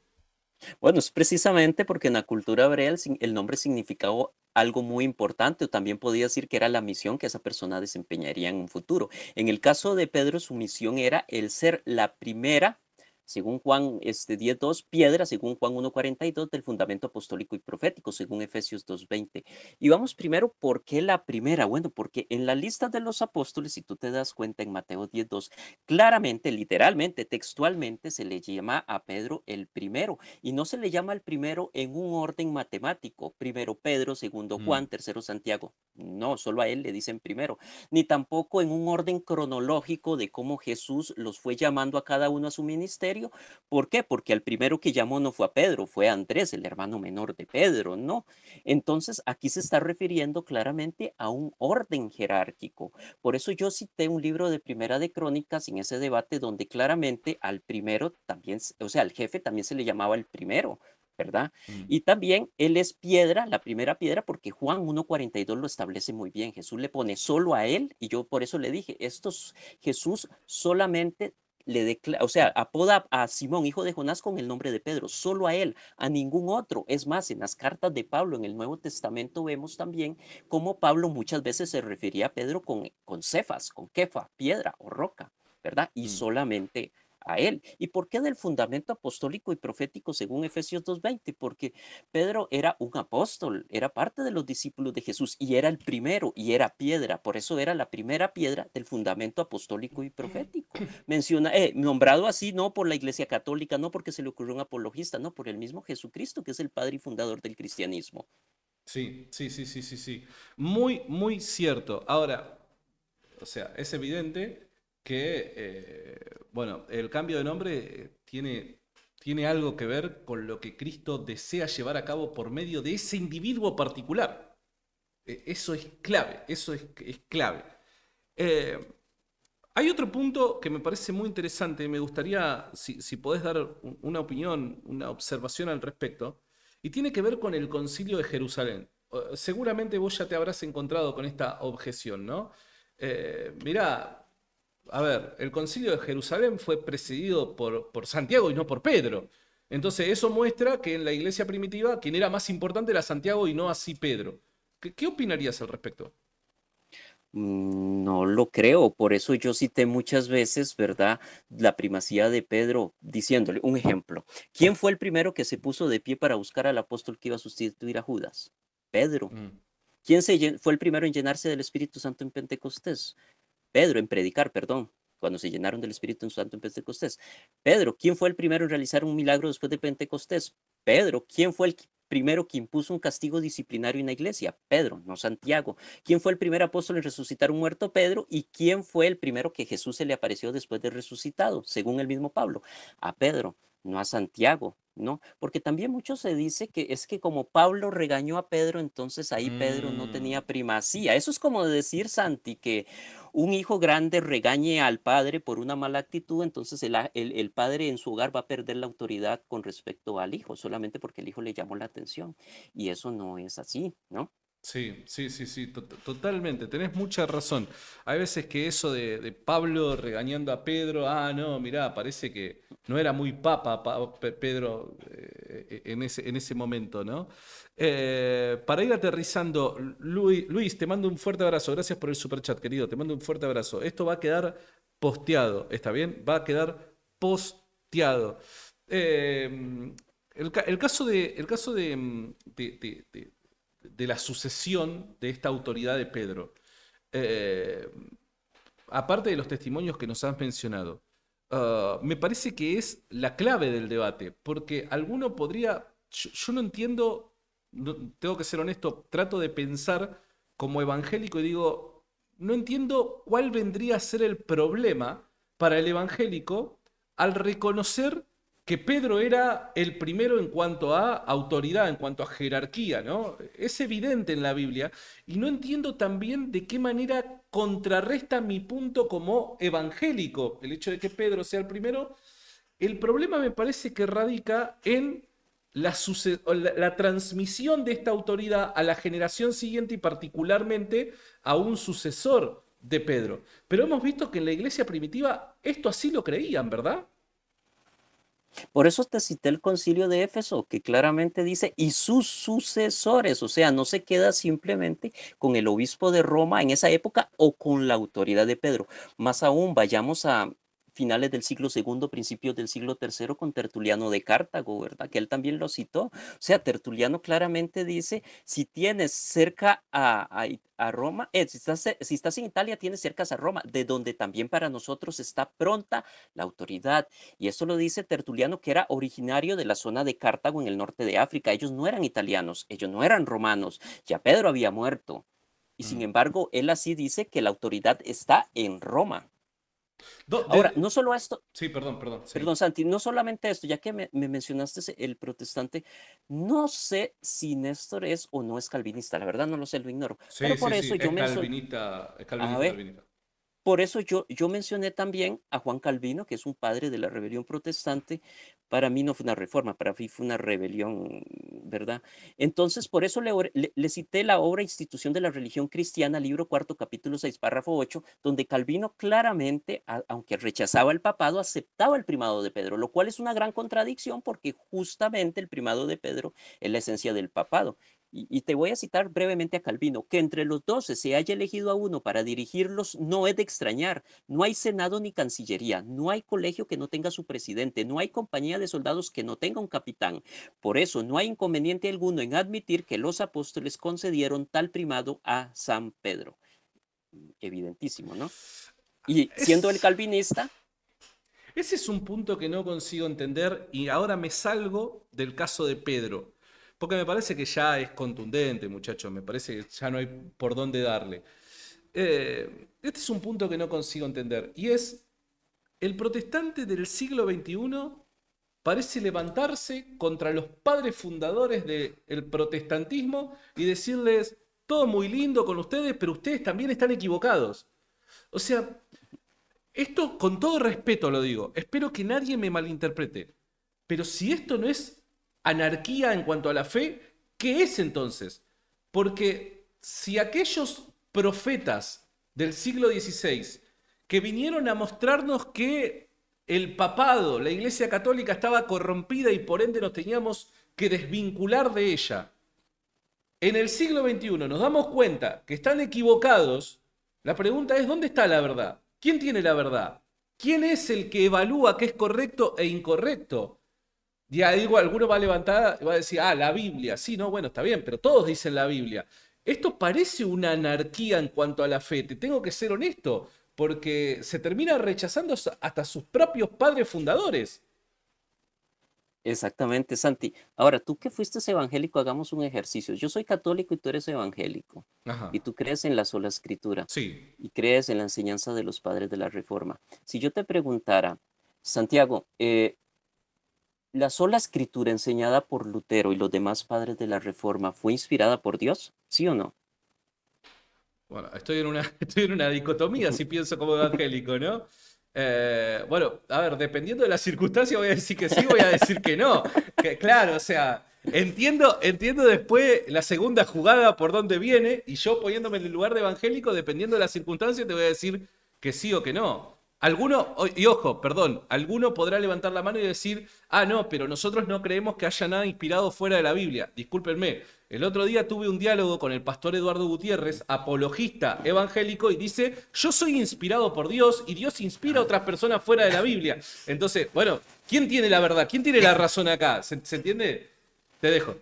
Bueno, es precisamente porque en la cultura hebrea el, el, nombre significaba algo muy importante o también podía decir que era la misión que esa persona desempeñaría en un futuro. En el caso de Pedro, su misión era el ser la primera según Juan este, 10.2, piedra, según Juan 1.42, del fundamento apostólico y profético, según Efesios 2.20. Y vamos primero, ¿por qué la primera? Bueno, porque en la lista de los apóstoles, si tú te das cuenta en Mateo 10.2, claramente, literalmente, textualmente, se le llama a Pedro el primero, y no se le llama el primero en un orden matemático, primero Pedro, segundo Juan, mm. tercero Santiago. No, solo a él le dicen primero, ni tampoco en un orden cronológico de cómo Jesús los fue llamando a cada uno a su ministerio ¿Por qué? Porque al primero que llamó no fue a Pedro, fue a Andrés, el hermano menor de Pedro, ¿no? Entonces aquí se está refiriendo claramente a un orden jerárquico. Por eso yo cité un libro de Primera de Crónicas en ese debate donde claramente al primero también, o sea, al jefe también se le llamaba el primero, ¿verdad? Mm. Y también él es piedra, la primera piedra, porque Juan 1.42 lo establece muy bien. Jesús le pone solo a él, y yo por eso le dije, estos Jesús solamente le declara, o sea, apoda a Simón, hijo de Jonás, con el nombre de Pedro, solo a él, a ningún otro. Es más, en las cartas de Pablo en el Nuevo Testamento vemos también cómo Pablo muchas veces se refería a Pedro con, con cefas, con kefa, piedra o roca, ¿verdad? Y mm. solamente a él. ¿Y por qué del fundamento apostólico y profético según Efesios 2.20? Porque Pedro era un apóstol, era parte de los discípulos de Jesús y era el primero y era piedra, por eso era la primera piedra del fundamento apostólico y profético. [laughs] Menciona, eh, nombrado así no por la Iglesia Católica, no porque se le ocurrió un apologista, no por el mismo Jesucristo, que es el padre y fundador del cristianismo. Sí, sí, sí, sí, sí, sí. Muy, muy cierto. Ahora, o sea, es evidente que, eh, bueno, el cambio de nombre eh, tiene, tiene algo que ver con lo que Cristo desea llevar a cabo por medio de ese individuo particular. E, eso es clave, eso es, es clave. Eh, hay otro punto que me parece muy interesante, me gustaría, si, si podés dar una opinión, una observación al respecto, y tiene que ver con el concilio de Jerusalén. Seguramente vos ya te habrás encontrado con esta objeción, ¿no? mira mirá, a ver, el concilio de Jerusalén fue presidido por, por Santiago y no por Pedro. Entonces, eso muestra que en la iglesia primitiva quien era más importante era Santiago y no así Pedro. ¿Qué, opinarías al respecto? Mm, no lo creo, por eso yo cité muchas veces, ¿verdad? La primacía de Pedro, diciéndole un ejemplo. ¿Quién fue el primero que se puso de pie para buscar al apóstol que iba a sustituir a Judas? Pedro. Mm. ¿Quién se, fue el primero en llenarse del Espíritu Santo en Pentecostés? Pedro en predicar, perdón, cuando se llenaron del Espíritu Santo en Pentecostés. Pedro, ¿quién fue el primero en realizar un milagro después de Pentecostés? Pedro, ¿quién fue el primero que impuso un castigo disciplinario en la iglesia? Pedro, no Santiago. ¿Quién fue el primer apóstol en resucitar un muerto? Pedro. ¿Y quién fue el primero que Jesús se le apareció después de resucitado? Según el mismo Pablo, a Pedro, no a Santiago, ¿no? Porque también mucho se dice que es que como Pablo regañó a Pedro, entonces ahí Pedro no mm. tenía primacía. Eso es como decir, Santi, que un hijo grande regañe al padre por una mala actitud, entonces el, el, padre en su hogar va a perder la autoridad con respecto al hijo, solamente porque el hijo le llamó la atención. Y eso no es así, ¿no? Sí, sí, sí, sí, totalmente, tenés mucha razón. Hay veces que eso de, Pablo regañando a Pedro, ah, no, mirá, parece que no era muy papa Pedro eh, eh, en, ese, en ese momento, ¿no? Eh, para ir aterrizando, Luis, te mando un fuerte abrazo, gracias por el superchat, querido, te mando un fuerte abrazo. Esto va a quedar posteado, ¿está bien? Va a quedar posteado. el, caso de, el caso de de la sucesión de esta autoridad de Pedro. Eh, aparte de los testimonios que nos han mencionado, ah, me parece que es la clave del debate, porque alguno podría, yo, no entiendo, tengo que ser honesto, trato de pensar como evangélico y digo, no entiendo cuál vendría a ser el problema para el evangélico al reconocer que Pedro era el primero en cuanto a autoridad, en cuanto a jerarquía, ¿no? Es evidente en la Biblia y no entiendo también de qué manera contrarresta mi punto como evangélico, el hecho de que Pedro sea el primero. El problema me parece que radica en la, transmisión de esta autoridad a la generación siguiente y particularmente a un sucesor de Pedro. Pero hemos visto que en la iglesia primitiva esto así lo creían, ¿verdad? Por eso te cité el concilio de Éfeso, que claramente dice, y sus sucesores, o sea, no se queda simplemente con el obispo de Roma en esa época o con la autoridad de Pedro. Más aún, vayamos a finales del siglo II, principios del siglo III con Tertuliano de Cartago, ¿verdad? Que él también lo citó. O sea, Tertuliano claramente dice, si tienes cerca a, Roma, eh, si, estás, en Italia, tienes cerca a Roma, de donde también para nosotros está pronta la autoridad. Y eso lo dice Tertuliano, que era originario de la zona de Cartago en el norte de África. Ellos no eran italianos, ellos no eran romanos. Ya Pedro había muerto. Y sin mm. embargo, él así dice que la autoridad está en Roma. Ahora, no solo esto. Sí, perdón, perdón. Perdón, Santi, no solamente esto, ya que me, mencionaste el protestante, no sé si Néstor es o no es calvinista, la verdad no lo sé, lo ignoro. Pero por eso yo me. Calvinita, es calvinita, por eso yo, yo mencioné también a Juan Calvino, que es un padre de la rebelión protestante. Para mí no fue una reforma, para mí fue una rebelión, ¿verdad? Entonces, por eso le, cité la obra Institución de la Religión Cristiana, libro cuarto, capítulo 6, párrafo 8, donde Calvino claramente, aunque rechazaba el papado, aceptaba el primado de Pedro, lo cual es una gran contradicción porque justamente el primado de Pedro es la esencia del papado y, te voy a citar brevemente a Calvino, que entre los doce se haya elegido a uno para dirigirlos no es de extrañar. No hay Senado ni Cancillería, no hay colegio que no tenga su presidente, no hay compañía de soldados que no tenga un capitán. Por eso no hay inconveniente alguno en admitir que los apóstoles concedieron tal primado a San Pedro. Evidentísimo, ¿no? Y siendo el calvinista, ese es un punto que no consigo entender y ahora me salgo del caso de Pedro. Porque me parece que ya es contundente, muchachos, me parece que ya no hay por dónde darle. Eh, este es un punto que no consigo entender, y es, el protestante del siglo XXI parece levantarse contra los padres fundadores del protestantismo y decirles, todo muy lindo con ustedes, pero ustedes también están equivocados. O sea, esto con todo respeto lo digo, espero que nadie me malinterprete, pero si esto no es anarquía en cuanto a la fe, ¿qué es entonces? Porque si aquellos profetas del siglo XVI que vinieron a mostrarnos que el papado, la Iglesia Católica estaba corrompida y por ende nos teníamos que desvincular de ella, en el siglo XXI nos damos cuenta que están equivocados, la pregunta es, ¿dónde está la verdad? ¿Quién tiene la verdad? ¿Quién es el que evalúa qué es correcto e incorrecto? Y digo, alguno va a levantar y va a decir, ah, la Biblia. Sí, no, bueno, está bien, pero todos dicen la Biblia. Esto parece una anarquía en cuanto a la fe, te tengo que ser honesto, porque se termina rechazando hasta sus propios padres fundadores. Exactamente, Santi. Ahora, tú que fuiste evangélico, hagamos un ejercicio. Yo soy católico y tú eres evangélico. Y tú crees en la sola escritura. Sí. Y crees en la enseñanza de los padres de la Reforma. Si yo te preguntara, Santiago, eh, ¿La sola escritura enseñada por Lutero y los demás padres de la Reforma fue inspirada por Dios? ¿Sí o no? Bueno, estoy en una, [laughs] estoy en una dicotomía si pienso como evangélico, ¿no? Eh, bueno, a ver, dependiendo de la circunstancia voy a decir que sí, voy a decir que no. Que, claro, o sea, entiendo, entiendo después la segunda jugada por dónde viene y yo poniéndome en el lugar de evangélico, dependiendo de la circunstancia, te voy a decir que sí o que no. Alguno, y ojo, perdón, alguno podrá levantar la mano y decir, ah, no, pero nosotros no creemos que haya nada inspirado fuera de la Biblia. Discúlpenme, el otro día tuve un diálogo con el pastor Eduardo Gutiérrez, apologista evangélico, y dice, yo soy inspirado por Dios y Dios inspira a otras personas fuera de la Biblia. Entonces, bueno, ¿quién tiene la verdad? ¿Quién tiene la razón acá? ¿Se, ¿se entiende? Te dejo.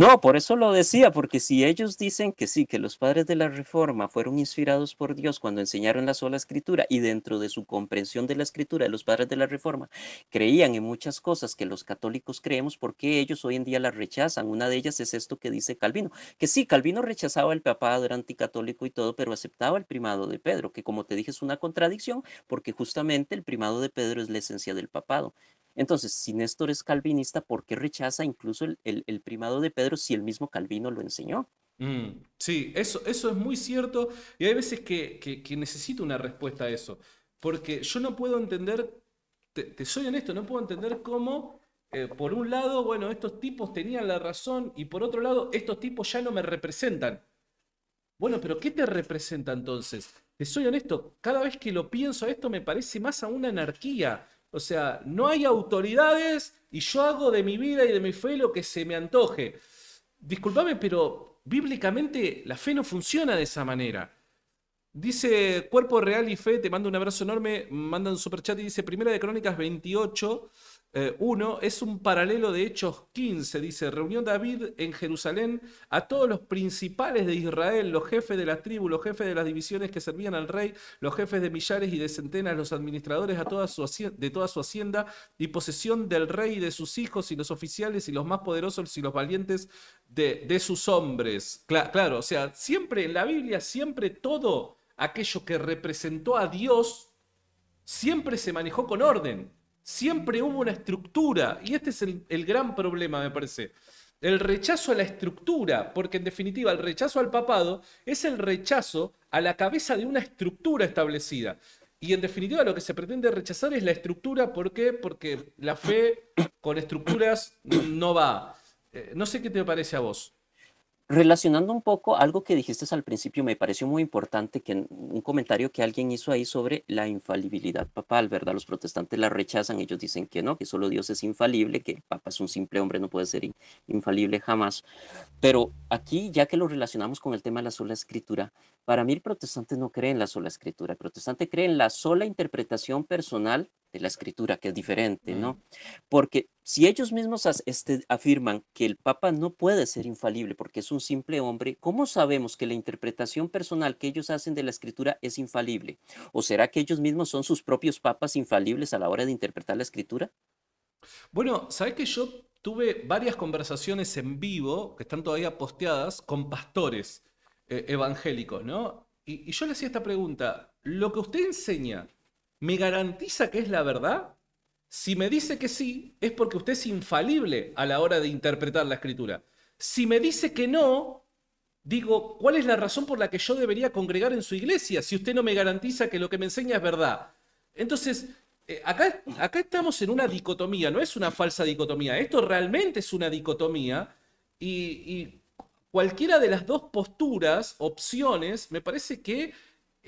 No, por eso lo decía, porque si ellos dicen que sí, que los padres de la Reforma fueron inspirados por Dios cuando enseñaron la sola escritura y dentro de su comprensión de la escritura de los padres de la Reforma creían en muchas cosas que los católicos creemos, ¿por qué ellos hoy en día las rechazan? Una de ellas es esto que dice Calvino, que sí, Calvino rechazaba el papado, era anticatólico y todo, pero aceptaba el primado de Pedro, que como te dije es una contradicción, porque justamente el primado de Pedro es la esencia del papado. Entonces, si Néstor es calvinista, ¿por qué rechaza incluso el, primado de Pedro si el mismo Calvino lo enseñó? Mm, sí, eso, eso es muy cierto y hay veces que, necesito una respuesta a eso, porque yo no puedo entender, te, soy honesto, no puedo entender cómo, eh, por un lado, bueno, estos tipos tenían la razón y por otro lado, estos tipos ya no me representan. Bueno, pero ¿qué te representa entonces? Te soy honesto, cada vez que lo pienso esto me parece más a una anarquía, o sea, no hay autoridades y yo hago de mi vida y de mi fe lo que se me antoje. Disculpame, pero bíblicamente la fe no funciona de esa manera. Dice Cuerpo Real y Fe, te mando un abrazo enorme, manda un superchat y dice Primera de Crónicas 28, eh, uno es un paralelo de Hechos 15, dice, reunió David en Jerusalén a todos los principales de Israel, los jefes de las tribus, los jefes de las divisiones que servían al rey, los jefes de millares y de centenas, los administradores a toda su de toda su hacienda y posesión del rey y de sus hijos y los oficiales y los más poderosos y los valientes de, sus hombres. claro, o sea, siempre en la Biblia, siempre todo aquello que representó a Dios, siempre se manejó con orden. Siempre hubo una estructura, y este es el, gran problema, me parece. El rechazo a la estructura, porque en definitiva el rechazo al papado es el rechazo a la cabeza de una estructura establecida. Y en definitiva lo que se pretende rechazar es la estructura. ¿Por qué? Porque la fe con estructuras no va. Eh, no sé qué te parece a vos. Relacionando un poco algo que dijiste al principio, me pareció muy importante que un comentario que alguien hizo ahí sobre la infalibilidad papal, ¿verdad? Los protestantes la rechazan, ellos dicen que no, que solo Dios es infalible, que el Papa es un simple hombre, no puede ser infalible jamás. Pero aquí, ya que lo relacionamos con el tema de la sola escritura, para mí el protestante no cree en la sola escritura, el protestante cree en la sola interpretación personal de la escritura, que es diferente, ¿no? Mm. Porque si ellos mismos este, afirman que el Papa no puede ser infalible porque es un simple hombre, ¿cómo sabemos que la interpretación personal que ellos hacen de la escritura es infalible? ¿O será que ellos mismos son sus propios papas infalibles a la hora de interpretar la escritura? Bueno, ¿sabes que yo tuve varias conversaciones en vivo, que están todavía posteadas, con pastores eh, evangélicos, ¿no? Y, y yo le hacía esta pregunta, ¿lo que usted enseña ¿me garantiza que es la verdad? Si me dice que sí, es porque usted es infalible a la hora de interpretar la escritura. Si me dice que no, digo, ¿cuál es la razón por la que yo debería congregar en su iglesia si usted no me garantiza que lo que me enseña es verdad? Entonces, eh, acá, estamos en una dicotomía, no es una falsa dicotomía, esto realmente es una dicotomía y, y cualquiera de las dos posturas, opciones, me parece que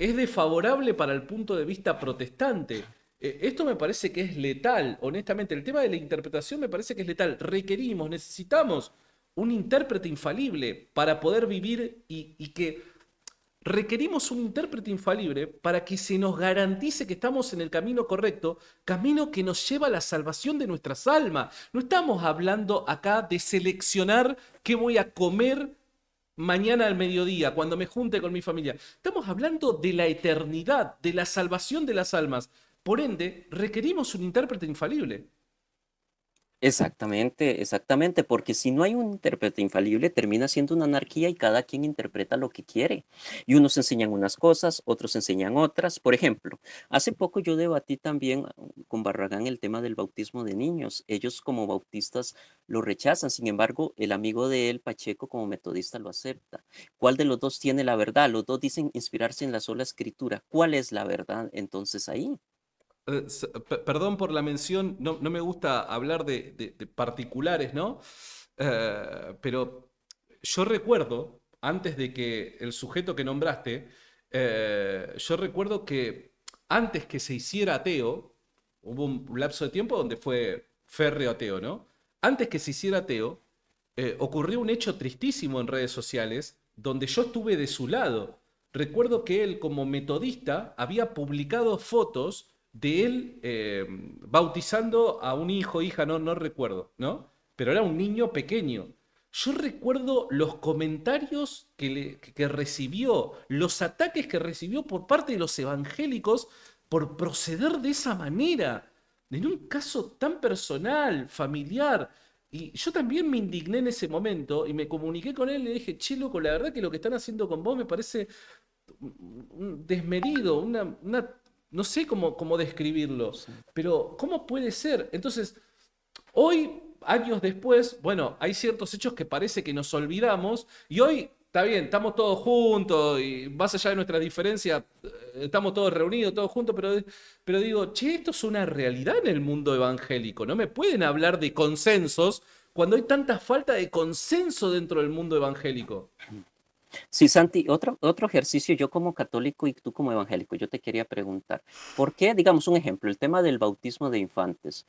es desfavorable para el punto de vista protestante. E, esto me parece que es letal, honestamente. El tema de la interpretación me parece que es letal. Requerimos, necesitamos un intérprete infalible para poder vivir y, y que requerimos un intérprete infalible para que se nos garantice que estamos en el camino correcto, camino que nos lleva a la salvación de nuestras almas. No estamos hablando acá de seleccionar qué voy a comer mañana al mediodía, cuando me junte con mi familia. Estamos hablando de la eternidad, de la salvación de las almas. Por ende, requerimos un intérprete infalible. Exactamente, exactamente, porque si no hay un intérprete infalible, termina siendo una anarquía y cada quien interpreta lo que quiere. Y unos enseñan unas cosas, otros enseñan otras. Por ejemplo, hace poco yo debatí también con Barragán el tema del bautismo de niños. Ellos como bautistas lo rechazan, sin embargo, el amigo de él, Pacheco, como metodista lo acepta. ¿Cuál de los dos tiene la verdad? Los dos dicen inspirarse en la sola escritura. ¿Cuál es la verdad entonces ahí? Eh, perdón por la mención, no, me gusta hablar de, particulares, ¿no? Eh, pero yo recuerdo, antes de que el sujeto que nombraste, eh, yo recuerdo que antes que se hiciera ateo, hubo un lapso de tiempo donde fue férreo ateo, ¿no? Antes que se hiciera ateo, ocurrió un hecho tristísimo en redes sociales donde yo estuve de su lado. Recuerdo que él, como metodista, había publicado fotos de él eh, bautizando a un hijo, hija, no, no recuerdo, ¿no? Pero era un niño pequeño. Yo recuerdo los comentarios que, recibió, los ataques que recibió por parte de los evangélicos por proceder de esa manera, en un caso tan personal, familiar. Y yo también me indigné en ese momento y me comuniqué con él y le dije, che, loco, la verdad que lo que están haciendo con vos me parece desmedido, una no sé cómo, cómo describirlo, pero ¿cómo puede ser? Entonces, hoy, años después, bueno, hay ciertos hechos que parece que nos olvidamos y hoy está bien, estamos todos juntos y más allá de nuestra diferencia, eh, estamos todos reunidos, todos juntos, pero, pero digo, che, esto es una realidad en el mundo evangélico, no me pueden hablar de consensos cuando hay tanta falta de consenso dentro del mundo evangélico. Sí, Santi, otro, ejercicio, yo como católico y tú como evangélico, yo te quería preguntar, ¿por qué, digamos un ejemplo, el tema del bautismo de infantes?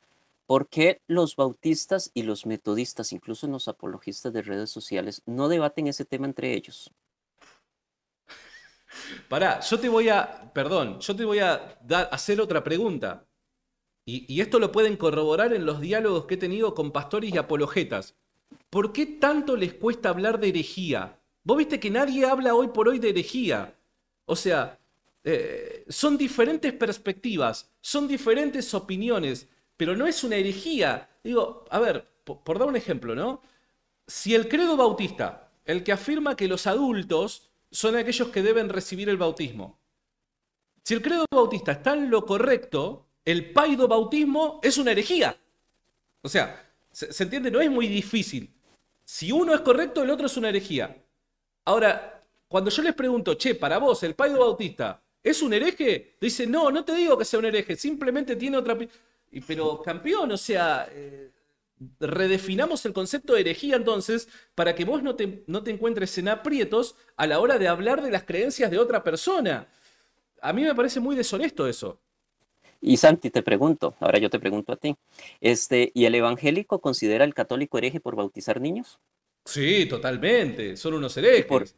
¿Por qué los bautistas y los metodistas, incluso los apologistas de redes sociales, no debaten ese tema entre ellos? [laughs] Pará, yo te voy a, perdón, yo te voy a dar, hacer otra pregunta. Y, y esto lo pueden corroborar en los diálogos que he tenido con pastores y apologetas. ¿Por qué tanto les cuesta hablar de herejía? Vos viste que nadie habla hoy por hoy de herejía. O sea, eh, son diferentes perspectivas, son diferentes opiniones, pero no es una herejía. Digo, a ver, por, dar un ejemplo, ¿no? Si el credo bautista, el que afirma que los adultos son aquellos que deben recibir el bautismo, si el credo bautista está en lo correcto, el paido bautismo es una herejía. O sea, se, entiende, no es muy difícil. Si uno es correcto, el otro es una herejía. Ahora, cuando yo les pregunto, che, para vos, el Paido Bautista, ¿es un hereje? Dice, no, no te digo que sea un hereje, simplemente tiene otra... pero campeón, o sea, eh, redefinamos el concepto de herejía entonces para que vos no te, encuentres en aprietos a la hora de hablar de las creencias de otra persona. A mí me parece muy deshonesto eso. Y Santi, te pregunto, ahora yo te pregunto a ti, este, ¿y el evangélico considera al católico hereje por bautizar niños? Sí, totalmente. Son unos herejes.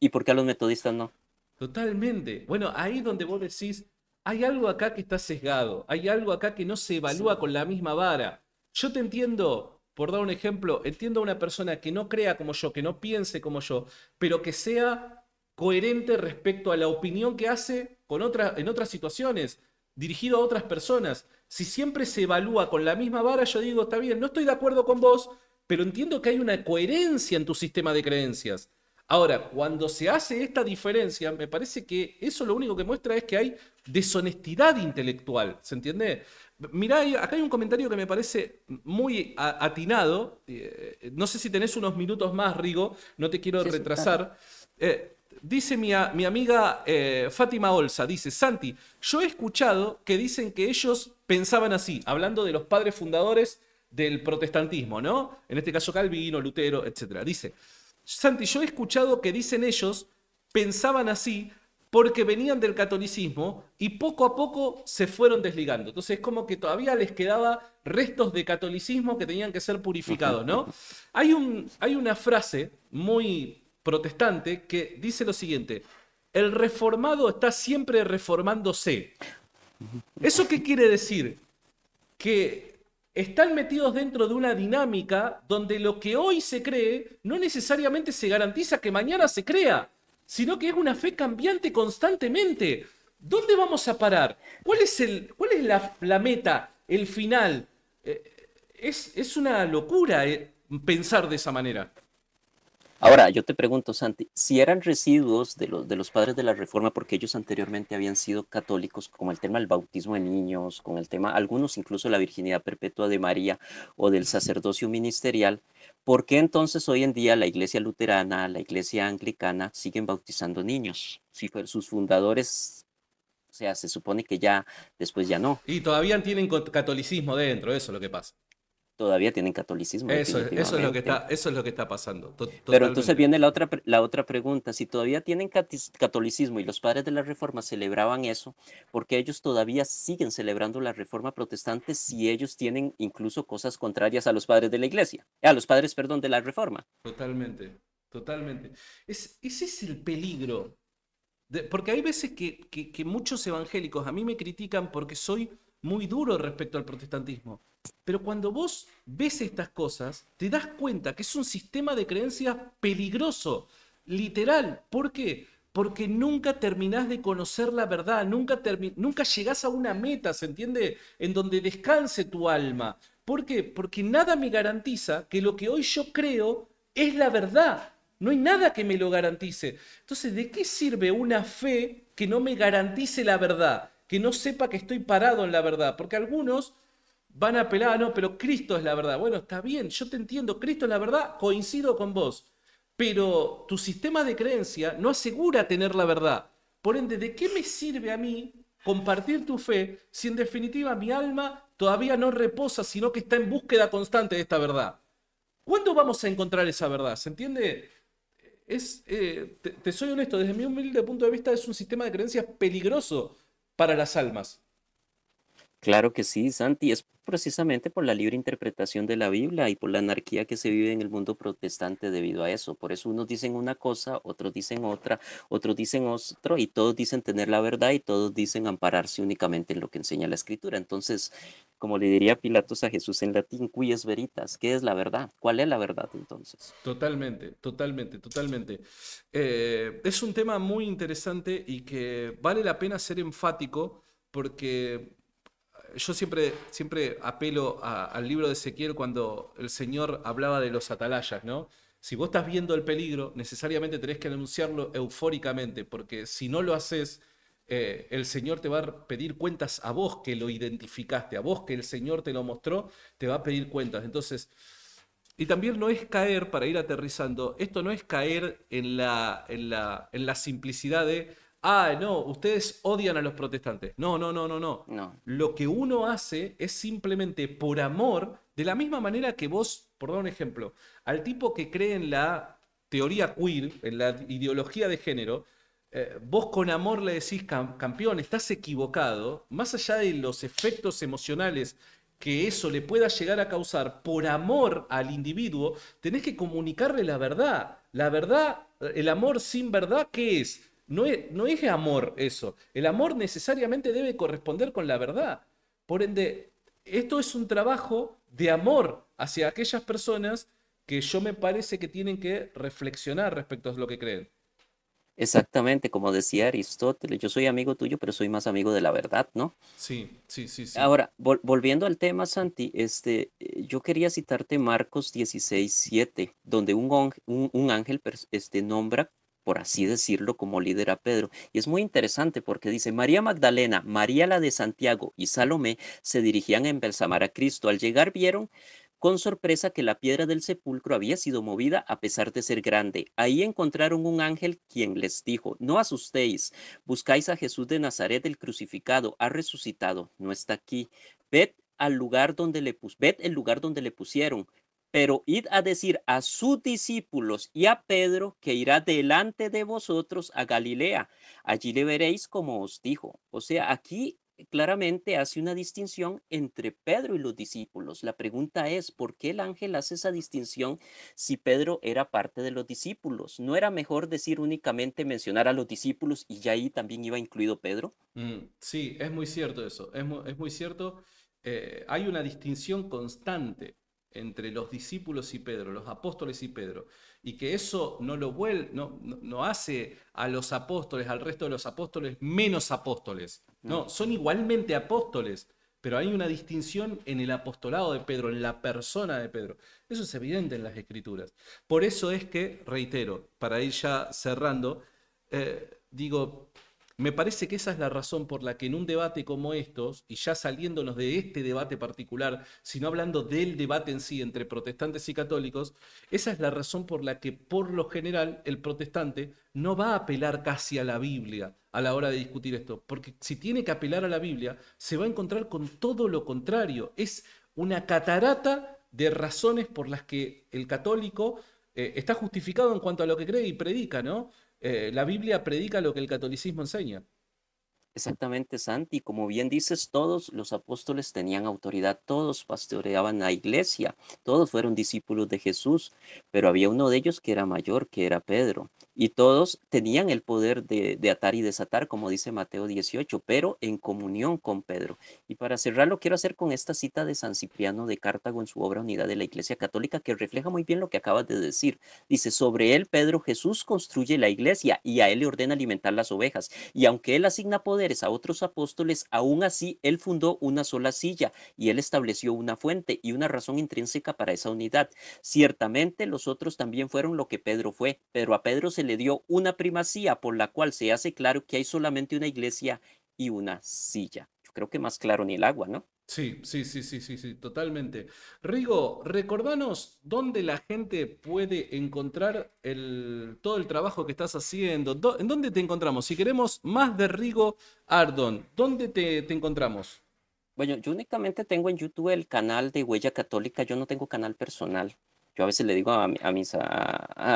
¿Y por, qué a los metodistas no? Totalmente. Bueno, ahí donde vos decís, hay algo acá que está sesgado, hay algo acá que no se evalúa con la misma vara. Yo te entiendo, por dar un ejemplo, entiendo a una persona que no crea como yo, que no piense como yo, pero que sea coherente respecto a la opinión que hace con otras, en otras situaciones, dirigido a otras personas. Si siempre se evalúa con la misma vara, yo digo, está bien, no estoy de acuerdo con vos, pero entiendo que hay una coherencia en tu sistema de creencias. Ahora, cuando se hace esta diferencia, me parece que eso lo único que muestra es que hay deshonestidad intelectual, ¿se entiende? Mirá, acá hay un comentario que me parece muy atinado. Eh, no sé si tenés unos minutos más, Rigo, no te quiero retrasar. Eh, dice mi, amiga eh, Fátima Olsa, dice, Santi, yo he escuchado que dicen que ellos pensaban así, hablando de los padres fundadores del protestantismo, ¿no? En este caso Calvino, Lutero, etc. Dice, Santi, yo he escuchado que dicen ellos, pensaban así porque venían del catolicismo y poco a poco se fueron desligando. Entonces es como que todavía les quedaba restos de catolicismo que tenían que ser purificados, ¿no? [laughs] Hay, un, hay una frase muy protestante que dice lo siguiente, el reformado está siempre reformándose. ¿Eso qué quiere decir? Que están metidos dentro de una dinámica donde lo que hoy se cree no necesariamente se garantiza que mañana se crea, sino que es una fe cambiante constantemente. ¿Dónde vamos a parar? ¿Cuál es, el, cuál es la, meta, el final? Eh, es, una locura eh, pensar de esa manera. Ahora, yo te pregunto, Santi, si eran residuos de los, de los padres de la Reforma, porque ellos anteriormente habían sido católicos, con el tema del bautismo de niños, con el tema, algunos incluso la virginidad perpetua de María o del sacerdocio ministerial, ¿por qué entonces hoy en día la iglesia luterana, la iglesia anglicana siguen bautizando niños? Si sus fundadores, o sea, se supone que ya después ya no. Y todavía tienen catolicismo dentro, eso es lo que pasa todavía tienen catolicismo. Eso, es, lo que está, pasando. Pero entonces viene la otra, la otra pregunta, si todavía tienen catolicismo y los padres de la Reforma celebraban eso, ¿por qué ellos todavía siguen celebrando la Reforma protestante si ellos tienen incluso cosas contrarias a los padres de la Iglesia, a los padres, perdón, de la Reforma? Totalmente, totalmente. ese es el peligro, porque hay veces que muchos evangélicos a mí me critican porque soy muy duro respecto al protestantismo. Pero cuando vos ves estas cosas, te das cuenta que es un sistema de creencias peligroso, literal. ¿Por qué? Porque nunca terminás de conocer la verdad, nunca, nunca llegás a una meta, ¿se entiende? En donde descanse tu alma. ¿Por qué? Porque nada me garantiza que lo que hoy yo creo es la verdad. No hay nada que me lo garantice. Entonces, ¿de qué sirve una fe que no me garantice la verdad? Que no sepa que estoy parado en la verdad. Porque algunos van a pelar, ah, no, pero Cristo es la verdad. Bueno, está bien, yo te entiendo, Cristo es la verdad, coincido con vos, pero tu sistema de creencia no asegura tener la verdad. Por ende, ¿de qué me sirve a mí compartir tu fe si en definitiva mi alma todavía no reposa, sino que está en búsqueda constante de esta verdad? ¿Cuándo vamos a encontrar esa verdad? ¿Se entiende? Es, eh, te soy honesto, desde mi humilde punto de vista es un sistema de creencias peligroso para las almas. Claro que sí, Santi, es precisamente por la libre interpretación de la Biblia y por la anarquía que se vive en el mundo protestante debido a eso. Por eso unos dicen una cosa, otros dicen otra, otros dicen otro, y todos dicen tener la verdad y todos dicen ampararse únicamente en lo que enseña la escritura. Entonces, como le diría Pilatos a Jesús en latín, cuyas veritas, ¿qué es la verdad? ¿Cuál es la verdad entonces? Totalmente, totalmente, totalmente. Eh, es un tema muy interesante y que vale la pena ser enfático porque yo siempre, siempre apelo al libro de Ezequiel cuando el Señor hablaba de los atalayas, ¿no? Si vos estás viendo el peligro, necesariamente tenés que anunciarlo eufóricamente, porque si no lo haces, eh, el Señor te va a pedir cuentas a vos que lo identificaste, a vos que el Señor te lo mostró, te va a pedir cuentas. Entonces, y también no es caer, para ir aterrizando, esto no es caer en la, en la, en la simplicidad de, ah, no, ustedes odian a los protestantes. No, no, no, no, no. no. Lo que uno hace es simplemente por amor, de la misma manera que vos, por dar un ejemplo, al tipo que cree en la teoría queer, en la ideología de género, eh, vos con amor le decís, campeón, estás equivocado, más allá de los efectos emocionales que eso le pueda llegar a causar por amor al individuo, tenés que comunicarle la verdad. La verdad, el amor sin verdad, ¿qué es? No es, amor eso. El amor necesariamente debe corresponder con la verdad. Por ende, esto es un trabajo de amor hacia aquellas personas que yo me parece que tienen que reflexionar respecto a lo que creen. Exactamente, como decía Aristóteles, yo soy amigo tuyo, pero soy más amigo de la verdad, ¿no? Sí, sí, sí. sí. Ahora, volviendo al tema, Santi, este, eh, yo quería citarte Marcos 16, 7, donde un, un, ángel este, nombra por así decirlo, como líder a Pedro. Y es muy interesante porque dice, María Magdalena, María la de Santiago y Salomé se dirigían a embalsamar a Cristo. Al llegar vieron con sorpresa que la piedra del sepulcro había sido movida a pesar de ser grande. Ahí encontraron un ángel quien les dijo, no asustéis, buscáis a Jesús de Nazaret el crucificado, ha resucitado, no está aquí. Ved al lugar donde le el lugar donde le pusieron. Pero id a decir a sus discípulos y a Pedro que irá delante de vosotros a Galilea. Allí le veréis como os dijo. O sea, aquí claramente hace una distinción entre Pedro y los discípulos. La pregunta es, ¿por qué el ángel hace esa distinción si Pedro era parte de los discípulos? ¿No era mejor decir únicamente mencionar a los discípulos y ya ahí también iba incluido Pedro? Mm, sí, es muy cierto eso, es, muy cierto. Eh, hay una distinción constante entre los discípulos y Pedro, los apóstoles y Pedro, y que eso no lo vuelve, no, no, hace a los apóstoles, al resto de los apóstoles, menos apóstoles. No, mm. son igualmente apóstoles, pero hay una distinción en el apostolado de Pedro, en la persona de Pedro. Eso es evidente en las escrituras. Por eso es que, reitero, para ir ya cerrando, eh, digo, me parece que esa es la razón por la que en un debate como estos, y ya saliéndonos de este debate particular, sino hablando del debate en sí entre protestantes y católicos, esa es la razón por la que por lo general el protestante no va a apelar casi a la Biblia a la hora de discutir esto, porque si tiene que apelar a la Biblia, se va a encontrar con todo lo contrario. Es una catarata de razones por las que el católico eh, está justificado en cuanto a lo que cree y predica, ¿no? Eh, la Biblia predica lo que el catolicismo enseña. Exactamente, Santi. Como bien dices, todos los apóstoles tenían autoridad, todos pastoreaban la iglesia, todos fueron discípulos de Jesús, pero había uno de ellos que era mayor, que era Pedro y todos tenían el poder de, atar y desatar, como dice Mateo 18, pero en comunión con Pedro. Y para cerrarlo, quiero hacer con esta cita de San Cipriano de Cartago en su obra Unidad de la Iglesia Católica, que refleja muy bien lo que acabas de decir. Dice, sobre él Pedro Jesús construye la iglesia y a él le ordena alimentar las ovejas. Y aunque él asigna poderes a otros apóstoles, aún así él fundó una sola silla y él estableció una fuente y una razón intrínseca para esa unidad. Ciertamente los otros también fueron lo que Pedro fue, pero a Pedro se le dio una primacía por la cual se hace claro que hay solamente una iglesia y una silla. Yo creo que más claro ni el agua, ¿no? Sí, sí, sí, sí, sí, sí, totalmente. Rigo, recordanos dónde la gente puede encontrar el, todo el trabajo que estás haciendo. ¿En dónde te encontramos? Si queremos más de Rigo Ardon ¿dónde te, te encontramos? Bueno, yo únicamente tengo en YouTube el canal de Huella Católica, yo no tengo canal personal a veces le digo a,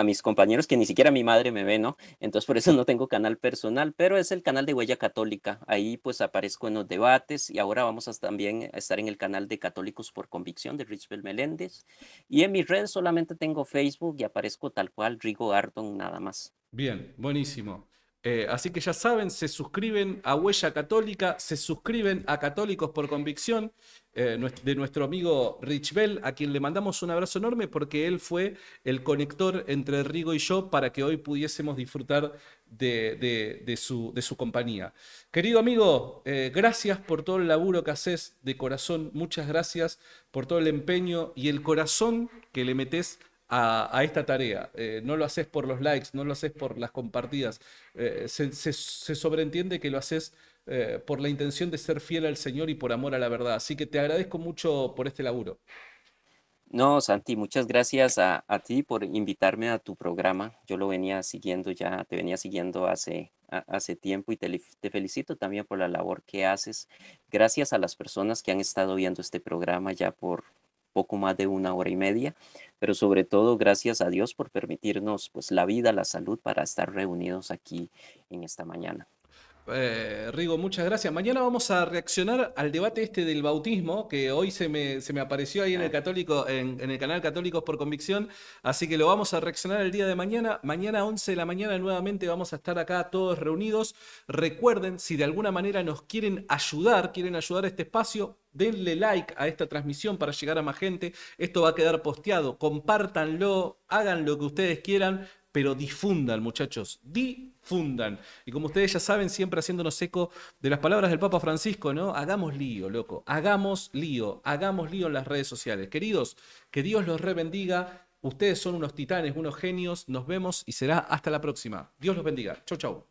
mis, compañeros que ni siquiera mi madre me ve, ¿no? Entonces por eso no tengo canal personal, pero es el canal de Huella Católica. Ahí pues aparezco en los debates y ahora vamos a también estar en el canal de Católicos por Convicción de Richbel Meléndez. Y en mis redes solamente tengo Facebook y aparezco tal cual Rigo Arton nada más. Bien, buenísimo. Eh, así que ya saben, se suscriben a Huella Católica, se suscriben a Católicos por Convicción eh, de nuestro amigo Rich Bell, a quien le mandamos un abrazo enorme porque él fue el conector entre Rigo y yo para que hoy pudiésemos disfrutar de, su, compañía. Querido amigo, eh, gracias por todo el laburo que haces de corazón, muchas gracias por todo el empeño y el corazón que le metes a, esta tarea. Eh, no lo haces por los likes, no lo haces por las compartidas. Eh, se, sobreentiende que lo haces eh, por la intención de ser fiel al Señor y por amor a la verdad. Así que te agradezco mucho por este laburo. No, Santi, muchas gracias a, ti por invitarme a tu programa. Yo lo venía siguiendo ya, te venía siguiendo hace, hace tiempo y te felicito también por la labor que haces. Gracias a las personas que han estado viendo este programa ya por poco más de una hora y media, pero sobre todo gracias a Dios por permitirnos pues la vida, la salud para estar reunidos aquí en esta mañana. Eh, Rigo, muchas gracias. Mañana vamos a reaccionar al debate este del bautismo, que hoy se me, se me apareció ahí en el ah. católico, en, el canal Católicos por Convicción. Así que lo vamos a reaccionar el día de mañana. Mañana a 11 de la mañana nuevamente vamos a estar acá todos reunidos. Recuerden, si de alguna manera nos quieren ayudar, quieren ayudar a este espacio, denle like a esta transmisión para llegar a más gente. Esto va a quedar posteado. Compártanlo, hagan lo que ustedes quieran, pero difundan, muchachos. Di fundan. Y como ustedes ya saben, siempre haciéndonos eco de las palabras del Papa Francisco, ¿no? Hagamos lío, loco. Hagamos lío. Hagamos lío en las redes sociales. Queridos, que Dios los rebendiga. Ustedes son unos titanes, unos genios. Nos vemos y será hasta la próxima. Dios los bendiga. Chau, chau.